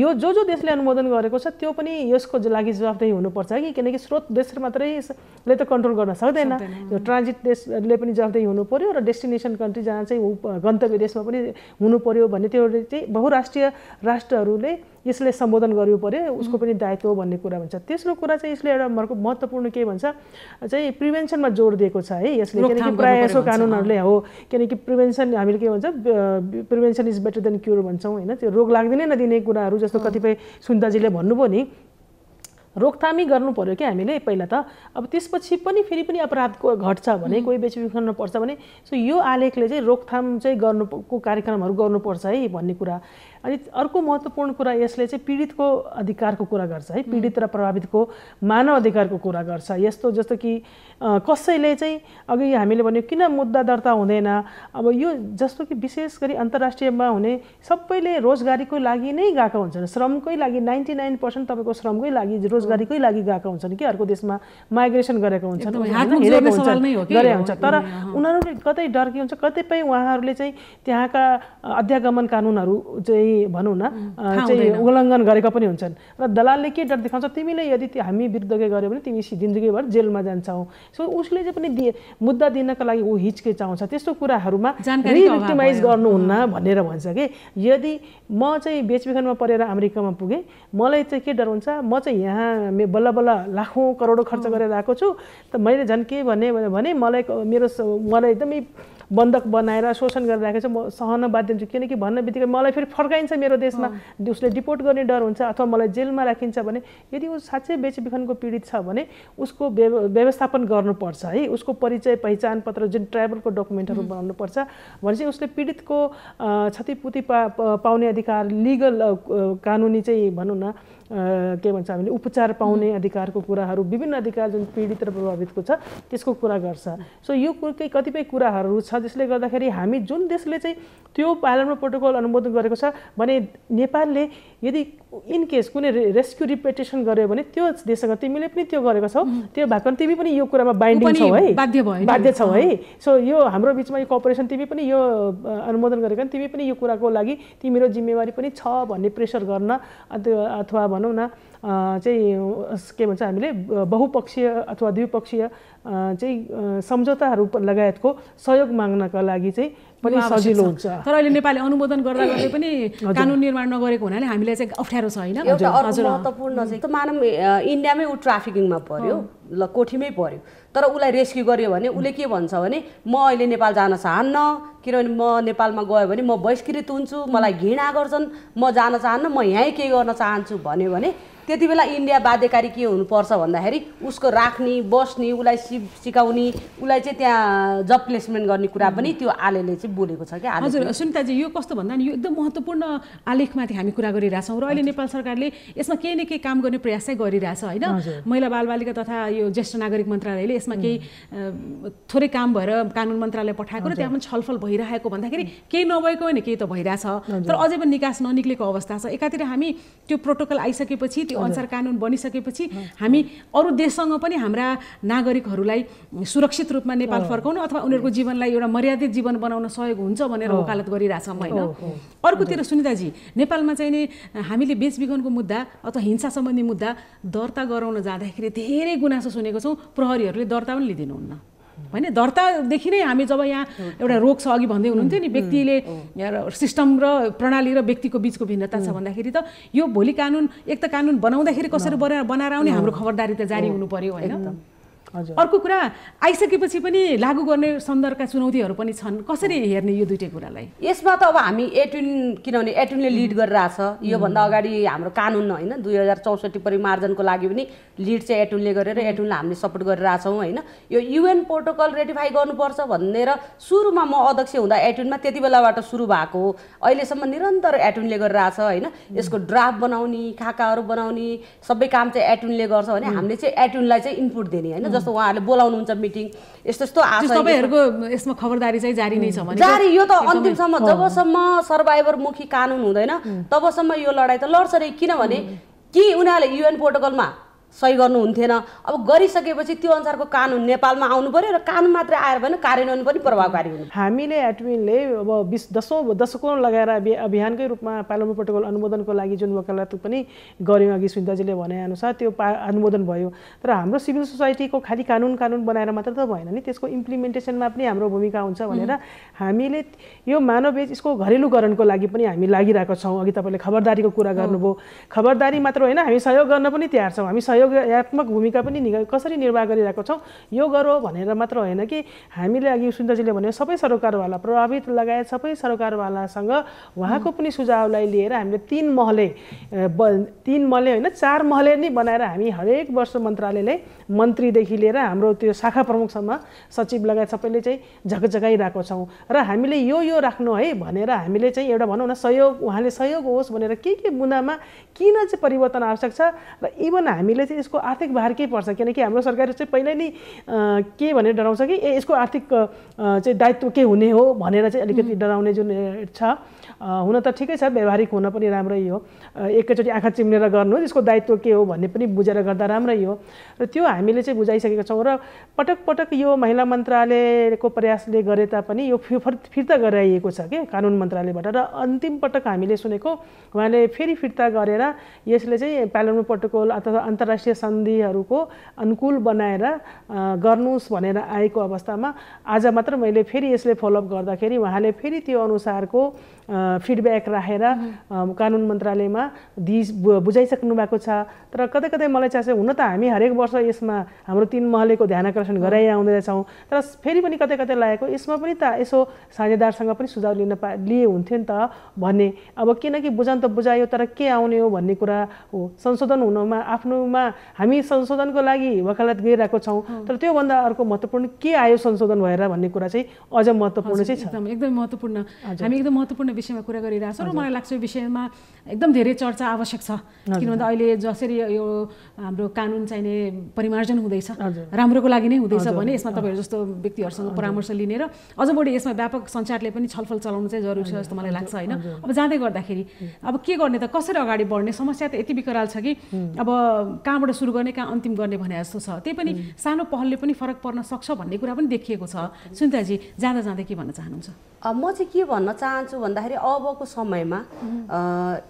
[SPEAKER 3] यो जो जो देशले अनुमोदन गरेको छ त्यो पनि यसको लागि जवाबदेही हुनुपर्छ कि किनकि स्रोत देश मात्रै ले त कन्ट्रोल गर्न सक्दैन यो ट्रान्जिट देशले पनि जवाबदेही हुनु पऱ्यो र डेस्टिनेसन कन्ट्री जहाँ चाहिँ गन्तव्य देशमा पनि हुनु पऱ्यो भन्ने कतिवटा चाहिँ बहुराष्ट्रिय राष्ट्रहरूले यसले सम्बोधन गर्नु पऱ्यो उसको पनि दायित्व भन्ने कुरा भन्छ तेस्रो कुरा चाहिँ यसले एउटा अर्को महत्त्वपूर्ण के भन्छ चाहिँ प्रिभेन्सनमा जोड दिएको छ है यसले किनकि प्रायः यसो कानुनहरूले हो किनकि प्रिभेन्सन हामीले के भन्छ prevention is better than cure भन्छौँ होइन त्यो रोग लाग्दैन नदिने कुराहरू जस्तो कतिपय सुन्दाजीले भन्नुभयो नि रोकथामी गर्नु पऱ्यो क्या हामीले पहिला त अब त्यसपछि पनि फेरि पनि अपराध घट्छ भने कोही बेचबिखनमा पर्छ भने सो यो आलेखले चाहिँ रोकथाम चाहिँ गर्नुको कार्यक्रमहरू गर्नुपर्छ है भन्ने कुरा अनि अर्को महत्त्वपूर्ण कुरा यसले चाहिँ पीडितको अधिकारको कुरा गर्छ है पीडित र प्रभावितको मानव अधिकारको कुरा गर्छ यस्तो जस्तो कि कसैले चाहिँ अघि हामीले भन्यो किन मुद्दा दर्ता हुँदैन अब यो जस्तो कि विशेष गरी अन्तर्राष्ट्रियमा हुने सबैले रोजगारीको लागि नै गएको हुन्छन् श्रमकै लागि नाइन्टी नाइन पर्सेन्ट तपाईँको श्रमकै लागि रोजगारीकै लागि गएको हुन्छन् कि अर्को देशमा माइग्रेसन गरेको हुन्छन् गरेका हुन्छन् तर उनीहरूले कतै डर के हुन्छ कतिपय उहाँहरूले चाहिँ त्यहाँका अध्यागमन कानुनहरू चाहिँ भनौँ न चाहिँ उल्लङ्घन गरेका पनि हुन्छन् र दलालले के डर देखाउँछ तिमीले यदि हामी विरुद्ध के गऱ्यो भने तिमी जिन्दगीभर जेलमा जान्छौ सो उसले चाहिँ पनि मुद्दा दिनका लागि ऊ हिचकिचाउँछ त्यस्तो कुराहरूमा रिभिक्टिमाइज गर्नुहुन्न भनेर भन्छ कि यदि म चाहिँ बेचबिखनमा परेर अमेरिकामा पुगेँ मलाई चाहिँ के डर हुन्छ म चाहिँ यहाँ बल्ल बल्ल लाखौँ करोडौँ खर्च गरेर आएको छु त मैले झन् के भने भने मलाई मेरो मलाई एकदमै बन्धक बनाएर शोषण राखेको छ म सहन बाध्य हुन्छु किनकि भन्ने बित्तिकै मलाई फेरि फर्काइ हटाइन्छ मेरो देशमा उसले डिपोर्ट गर्ने डर हुन्छ अथवा मलाई जेलमा राखिन्छ भने यदि ऊ साँच्चै बेचबिखनको पीडित छ भने उसको व्यवस्थापन गर्नुपर्छ है उसको परिचय पहिचान पत्र जुन ट्राइबलको डकुमेन्टहरू बनाउनुपर्छ भने चाहिँ उसले पीडितको क्षतिपूर्ति पा पाउने अधिकार लिगल कानुनी चाहिँ भनौँ न के भन्छ हामीले उपचार पाउने अधिकारको कुराहरू विभिन्न अधिकार जुन पीडित र प्रभावितको छ त्यसको कुरा गर्छ सो यो केही कतिपय कुराहरू छ जसले गर्दाखेरि हामी जुन देशले चाहिँ त्यो पार्लियामेन्ट प्रोटोकल अनुमोदन गरेको छ भने नेपालले यदि इन केस कुनै रेस्क्यु रिपेटेसन गऱ्यो भने त्यो देशसँग तिमीले पनि त्यो गरेको छौ त्यो भएको तिमी पनि यो कुरामा बाइन्डिङ छौ है बाध्य छौ है सो यो हाम्रो बिचमा यो कपरेसन तिमी पनि यो अनुमोदन गरेको तिमी पनि यो कुराको लागि तिम्रो जिम्मेवारी पनि छ भन्ने प्रेसर गर्न अथवा भनौँ न चाहिँ के भन्छ हामीले बहुपक्षीय अथवा द्विपक्षीय चाहिँ सम्झौताहरू लगायतको सहयोग माग्नका लागि चाहिँ पनि सजिलो हुन्छ तर अहिले
[SPEAKER 1] नेपालले अनुमोदन गर्दा गर्दै पनि कानुन निर्माण नगरेको हुनाले हामीलाई चाहिँ अप्ठ्यारो छ होइन महत्त्वपूर्ण चाहिँ
[SPEAKER 2] मानव इन्डियामै ऊ ट्राफिकिङमा पर्यो ल कोठीमै पर्यो तर उसलाई रेस्क्यु गर्यो भने उसले के भन्छ भने म अहिले नेपाल जान चाहन्न किनभने म नेपालमा गयो भने म बहिष्कृत हुन्छु मलाई घृणा गर्छन् म जान चाहन्न म यहीँ केही गर्न चाहन्छु भन्यो भने त्यति बेला इन्डिया बाध्यकारी के हुनुपर्छ भन्दाखेरि उसको राख्ने बस्ने उसलाई सि सिकाउने
[SPEAKER 1] उसलाई चाहिँ त्यहाँ जब प्लेसमेन्ट गर्ने कुरा पनि त्यो आलेले चाहिँ बोलेको छ क्या हजुर सुनिताजी यो कस्तो भन्दा नि यो एकदम महत्त्वपूर्ण आलेखमाथि हामी कुरा गरिरहेछौँ र अहिले नेपाल सरकारले यसमा केही न केही काम गर्ने प्रयास चाहिँ गरिरहेछ होइन महिला बालबालिका तथा यो ज्येष्ठ नागरिक मन्त्रालयले यसमा केही थोरै काम भएर कानुन मन्त्रालय पठाएको र त्यहाँ पनि छलफल भइरहेको भन्दाखेरि केही नभएको होइन केही त भइरहेछ तर अझै पनि निकास ननिक्लेको अवस्था छ एकातिर हामी त्यो प्रोटोकल आइसकेपछि त्यो अनुसार कानुन बनिसकेपछि हामी अरू देशसँग पनि हाम्रा नागरिकहरूलाई सुरक्षित रूपमा नेपाल फर्काउन अथवा उनीहरूको जीवनलाई एउटा मर्यादित जीवन बनाउन सहयोग हुन्छ भनेर वकालत गरिरहेछौँ होइन अर्कोतिर सुनिताजी नेपालमा चाहिँ नि हामीले बेचबिखनको मुद्दा अथवा हिंसा सम्बन्धी मुद्दा दर्ता गराउन जाँदाखेरि धेरै गुनासो सुनेको छौँ प्रहरीहरूले दर्ता पनि लिइदिनुहुन्न होइन दर्तादेखि नै हामी जब यहाँ एउटा रोग छ अघि भन्दै हुनुहुन्थ्यो नि व्यक्तिले सिस्टम र प्रणाली र व्यक्तिको बिचको भिन्नता छ भन्दाखेरि त यो भोलि कानुन एक त कानुन बनाउँदाखेरि कसरी बनाएर बनाएर आउने हाम्रो खबरदारी त जारी हुनु पर्यो होइन अर्को कुरा आइसकेपछि पनि लागू गर्ने सन्दर्भका चुनौतीहरू पनि छन् कसरी हेर्ने यो दुइटै कुरालाई यसमा त
[SPEAKER 2] अब हामी एटुन किनभने एटुनले लिड गरिरहेछ योभन्दा अगाडि हाम्रो कानुन होइन दुई हजार चौसठी परिमार्जनको लागि पनि लिड चाहिँ एटुनले गरेर एटुनलाई हामीले सपोर्ट गरिरहेछौँ होइन यो युएन प्रोटोकल रेटिफाई गर्नुपर्छ भनेर सुरुमा म अध्यक्ष हुँदा एटुनमा त्यति बेलाबाट सुरु भएको हो अहिलेसम्म निरन्तर एटुनले गरिरहेछ होइन यसको ड्राफ्ट बनाउने खाकाहरू बनाउने सबै काम चाहिँ एटुनले गर्छ भने हामीले चाहिँ एटुनलाई चाहिँ इनपुट दिने होइन जस्तो उहाँहरूले बोलाउनुहुन्छ मिटिङ यस्तो यस्तो तपाईँहरूको
[SPEAKER 1] यसमा खबरदारी चाहिँ जारी नै छ जारी यो त अन्तिमसम्म जबसम्म
[SPEAKER 2] सर्भाइभर मुखी कानुन हुँदैन तबसम्म यो लडाइँ त लड्छ रे किनभने कि उनीहरूले युएन प्रोटोकलमा सही गर्नुहुन्थेन अब गरिसकेपछि त्यो अनुसारको कानुन नेपालमा आउनु
[SPEAKER 3] पऱ्यो र कानुन मात्रै आएर भने कार्यान्वयन पनि प्रभावकारी हुनु हामीले एटमिनले अब बिस दसौँ दशकौँ लगाएर अभियानकै रूपमा पार्लिमेन्ट प्रोटोकल अनुमोदनको लागि जुन वकालत पनि गऱ्यौँ अघि सुन्दाजीले भनेअनुसार त्यो पा अनुमोदन भयो तर हाम्रो सिभिल सोसाइटीको खालि कानुन कानुन बनाएर मात्र त भएन नि त्यसको इम्प्लिमेन्टेसनमा पनि हाम्रो भूमिका हुन्छ भनेर हामीले यो मानव यसको घरेलुकरणको लागि पनि हामी लागिरहेको छौँ अघि तपाईँले खबरदारीको कुरा गर्नुभयो खबरदारी मात्र होइन हामी सहयोग गर्न पनि तयार छौँ हामी सहयोग सहयोगत्मक भूमिका पनि कसरी निर्वाह गरिरहेको छौँ यो गरौँ भनेर मात्र होइन कि हामीले अघि सुन्दरजीले भन्यो सबै सरकारवाला प्रभावित लगायत सबै सरकारवालासँग उहाँको पनि सुझावलाई लिएर हामीले तिन महले तिन महले होइन चार महले नै बनाएर हामी हरेक वर्ष मन्त्रालयले मन्त्रीदेखि लिएर हाम्रो त्यो शाखा प्रमुखसम्म सचिव लगायत सबैले चाहिँ झकझकाइरहेको छौँ र हामीले यो यो राख्नु है भनेर हामीले चाहिँ एउटा भनौँ न सहयोग उहाँले सहयोग होस् भनेर के के मुनामा किन चाहिँ परिवर्तन आवश्यक छ र इभन हामीले चाहिँ यसको आर्थिक भार के पर्छ किनकि हाम्रो सरकारले चाहिँ पहिल्यै नै के भनेर डराउँछ कि ए यसको आर्थिक चाहिँ दायित्व के हुने हो भनेर चाहिँ अलिकति डराउने जुन छ हुन त ठिकै छ व्यावहारिक हुन पनि राम्रै हो एकैचोटि आँखा चिम्लेर गर्नु यसको दायित्व के हो भन्ने पनि बुझेर गर्दा राम्रै हो र त्यो हामीले चाहिँ बुझाइसकेका छौँ र पटक पटक यो महिला मन्त्रालयको प्रयासले गरे तापनि यो फिर्ता गराइएको छ कि कानुन मन्त्रालयबाट र अन्तिम पटक हामीले सुनेको उहाँले फेरि फिर्ता गरेर यसले चाहिँ प्यालोनो प्रोटोकल अथवा अन्तर्राष्ट्रिय सन्धिहरूको अनुकूल बनाएर गर्नुहोस् भनेर आएको अवस्थामा आज मात्र मैले फेरि यसले फलोअप गर्दाखेरि उहाँले फेरि त्यो अनुसारको फिडब्याक राखेर कानुन मन्त्रालयमा दि बुझाइसक्नु भएको छ तर कतै कतै मलाई चाहिँ हुन त हामी हरेक वर्ष यसमा हाम्रो तिन महलेको ध्यान आकर्षण गराइ आउँदैछौँ तर फेरि पनि कतै कतै लागेको यसमा पनि त यसो साझेदारसँग पनि सुझाव लिन पा लिए हुन्थ्यो नि त भन्ने अब किनकि बुझान त बुझायो तर के आउने हो भन्ने कुरा हो संशोधन हुनमा आफ्नोमा हामी संशोधनको लागि वकालत गइरहेको छौँ तर त्योभन्दा अर्को महत्त्वपूर्ण
[SPEAKER 1] के आयो संशोधन भएर भन्ने कुरा चाहिँ अझ महत्त्वपूर्ण चाहिँ छ एकदम महत्त्वपूर्ण हामी एकदम महत्त्वपूर्ण विषयमा कुरा गरिरहेको छ र मलाई लाग्छ यो विषयमा एकदम धेरै चर्चा आवश्यक छ किनभन्दा अहिले जसरी यो हाम्रो कानुन चाहिने परिमार्जन हुँदैछ राम्रोको लागि नै हुँदैछ भने यसमा तपाईँहरू जस्तो व्यक्तिहरूसँग परामर्श लिने र अझ बढी यसमा व्यापक सञ्चारले पनि छलफल चलाउनु चाहिँ जरुरी छ जस्तो मलाई लाग्छ होइन अब जाँदै गर्दाखेरि अब के गर्ने त कसरी अगाडि बढ्ने समस्या त यति विकराल छ कि अब कहाँबाट सुरु गर्ने कहाँ अन्तिम गर्ने भने जस्तो छ त्यही पनि सानो पहलले पनि फरक पर्न सक्छ भन्ने कुरा पनि देखिएको छ सुनिताजी जाँदा जाँदै के भन्न चाहनुहुन्छ
[SPEAKER 2] म चाहिँ के भन्न चाहन्छु भन्दाखेरि भन्दाखेरि अबको समयमा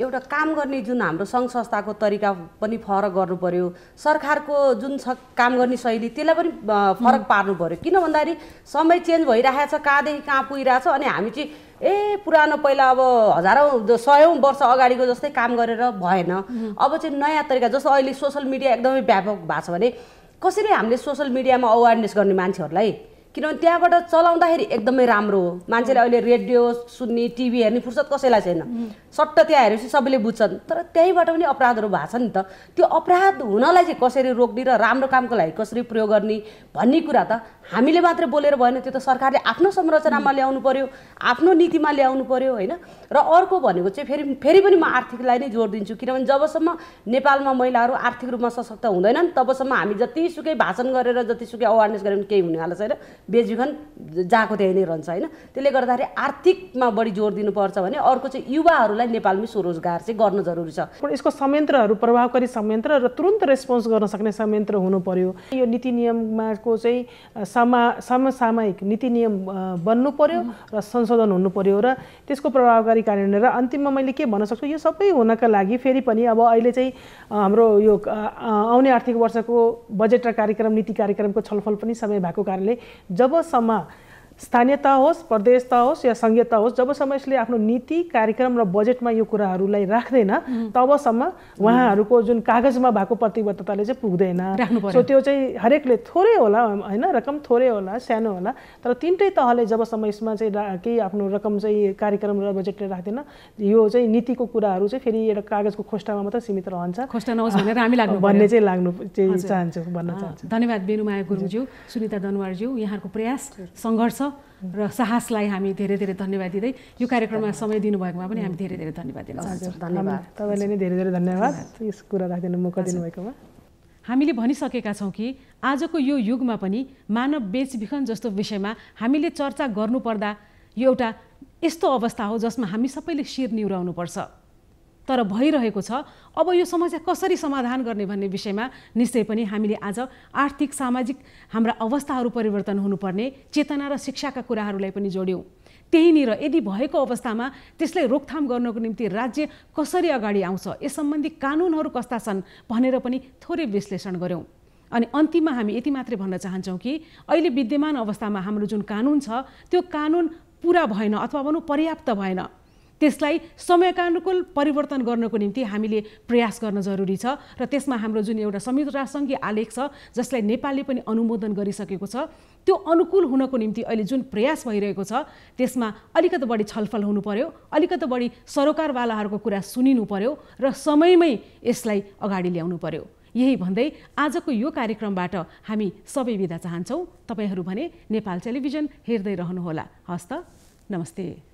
[SPEAKER 2] एउटा काम गर्ने जुन हाम्रो सङ्घ संस्थाको तरिका पनि फरक गर्नु पर्यो सरकारको जुन छ काम गर्ने शैली त्यसलाई पनि फरक पार्नु पर्यो किन भन्दाखेरि समय चेन्ज भइरहेको छ कहाँदेखि कहाँ पुगिरहेछ अनि हामी चाहिँ ए पुरानो पहिला अब हजारौँ सयौँ वर्ष अगाडिको जस्तै काम गरेर भएन अब चाहिँ नयाँ तरिका जस्तो अहिले सोसल मिडिया एकदमै व्यापक भएको छ भने कसरी हामीले सोसल मिडियामा अवेरनेस गर्ने मान्छेहरूलाई किनभने त्यहाँबाट चलाउँदाखेरि एकदमै राम्रो हो मान्छेले अहिले रेडियो सुन्ने टिभी हेर्ने फुर्सद कसैलाई छैन सट्ट त्यहाँ हेरेपछि सबैले बुझ्छन् तर त्यहीँबाट पनि अपराधहरू भएको छ नि त त्यो अपराध हुनलाई चाहिँ कसरी रोक्ने र राम्रो कामको लागि कसरी प्रयोग गर्ने भन्ने कुरा त हामीले मात्रै बोलेर भएन त्यो त सरकारले आफ्नो संरचनामा ल्याउनु पऱ्यो आफ्नो नीतिमा ल्याउनु पऱ्यो होइन र अर्को भनेको चाहिँ फेरि फेरि पनि म आर्थिकलाई नै जोड दिन्छु किनभने जबसम्म नेपालमा महिलाहरू आर्थिक रूपमा सशक्त हुँदैनन् तबसम्म हामी जतिसुकै भाषण गरेर जतिसुकै अवेरनेस गऱ्यो भने केही हुनेवाला छैन बेजिखन जाको त्यही नै रहन्छ होइन त्यसले गर्दाखेरि आर्थिकमा बढी जोड दिनुपर्छ
[SPEAKER 3] भने अर्को चाहिँ युवाहरूलाई नेपालमै स्वरोजगार चाहिँ गर्न जरुरी छ यसको संयन्त्रहरू प्रभावकारी संयन्त्र र तुरन्त रेस्पोन्स गर्न सक्ने संयन्त्र हुनु पर्यो यो नीति नियममाको चाहिँ समा समसामयिक नीति नियम बन्नु पर्यो र संशोधन हुनु पर्यो र त्यसको प्रभावकारी कार्यान्वयन र अन्तिममा मैले के भन्न सक्छु यो सबै हुनका लागि फेरि पनि अब अहिले चाहिँ हाम्रो यो आउने आर्थिक वर्षको बजेट र कार्यक्रम नीति कार्यक्रमको छलफल पनि समय भएको कारणले जबसम्म स्थानीय तह होस् प्रदेश तह होस् या तह होस् जबसम्म यसले आफ्नो नीति कार्यक्रम र बजेटमा यो कुराहरूलाई राख्दैन तबसम्म उहाँहरूको जुन कागजमा भएको प्रतिबद्धताले चाहिँ पुग्दैन सो त्यो चाहिँ हरेकले थोरै होला होइन रकम थोरै होला सानो होला तर तिनटै तहले जबसम्म यसमा चाहिँ केही आफ्नो रकम चाहिँ कार्यक्रम र बजेटले राख्दैन यो चाहिँ नीतिको कुराहरू चाहिँ फेरि एउटा कागजको खोस्टामा मात्र सीमित रहन्छ खोस्टा नहोस् भनेर हामी लाग्नु भन्ने चाहिँ लाग्नु चाहिँ चाहन्छु भन्न चाहन्छु
[SPEAKER 1] धन्यवाद बेनुमाया गुरुङज्यू सुनिता दनवारज्यू यहाँहरूको प्रयास सङ्घर्ष र साहसलाई हामी धेरै धेरै धन्यवाद दिँदै यो कार्यक्रममा समय दिनुभएकोमा पनि हामी धेरै धेरै धन्यवाद दिन चाहन्छौँ धन्यवाद तपाईँले नै धेरै धेरै धन्यवाद यस कुरा राखिदिनु मौका दिनुभएकोमा हामीले भनिसकेका छौँ कि आजको यो युगमा पनि मानव बेचबिखन जस्तो विषयमा हामीले चर्चा गर्नुपर्दा यो एउटा यस्तो अवस्था हो जसमा हामी सबैले शिर निहुराउनुपर्छ तर भइरहेको छ अब यो समस्या कसरी समाधान गर्ने भन्ने विषयमा निश्चय पनि हामीले आज आर्थिक सामाजिक हाम्रा अवस्थाहरू परिवर्तन हुनुपर्ने चेतना र शिक्षाका कुराहरूलाई पनि जोड्यौँ त्यहीँनिर यदि भएको अवस्थामा त्यसलाई रोकथाम गर्नको निम्ति राज्य कसरी अगाडि आउँछ यस सम्बन्धी कानुनहरू कस्ता छन् भनेर पनि थोरै विश्लेषण गऱ्यौँ अनि अन्तिममा हामी यति मात्रै भन्न चाहन्छौँ कि अहिले विद्यमान अवस्थामा हाम्रो जुन कानुन छ त्यो कानुन पुरा भएन अथवा भनौँ पर्याप्त भएन त्यसलाई समयकानुकूल परिवर्तन गर्नको निम्ति हामीले प्रयास गर्न जरुरी छ र त्यसमा हाम्रो जुन एउटा संयुक्त राष्ट्रसङ्घीय आलेख छ जसलाई नेपालले पनि अनुमोदन गरिसकेको छ त्यो अनुकूल हुनको निम्ति अहिले जुन प्रयास भइरहेको छ त्यसमा अलिकति बढी छलफल हुनु पर्यो अलिकति बढी सरोकारवालाहरूको कुरा सुनिनु पर्यो र समयमै यसलाई अगाडि ल्याउनु पर्यो यही भन्दै आजको यो कार्यक्रमबाट हामी सबै बिदा चाहन्छौँ तपाईँहरू भने नेपाल टेलिभिजन हेर्दै रहनुहोला हस्त नमस्ते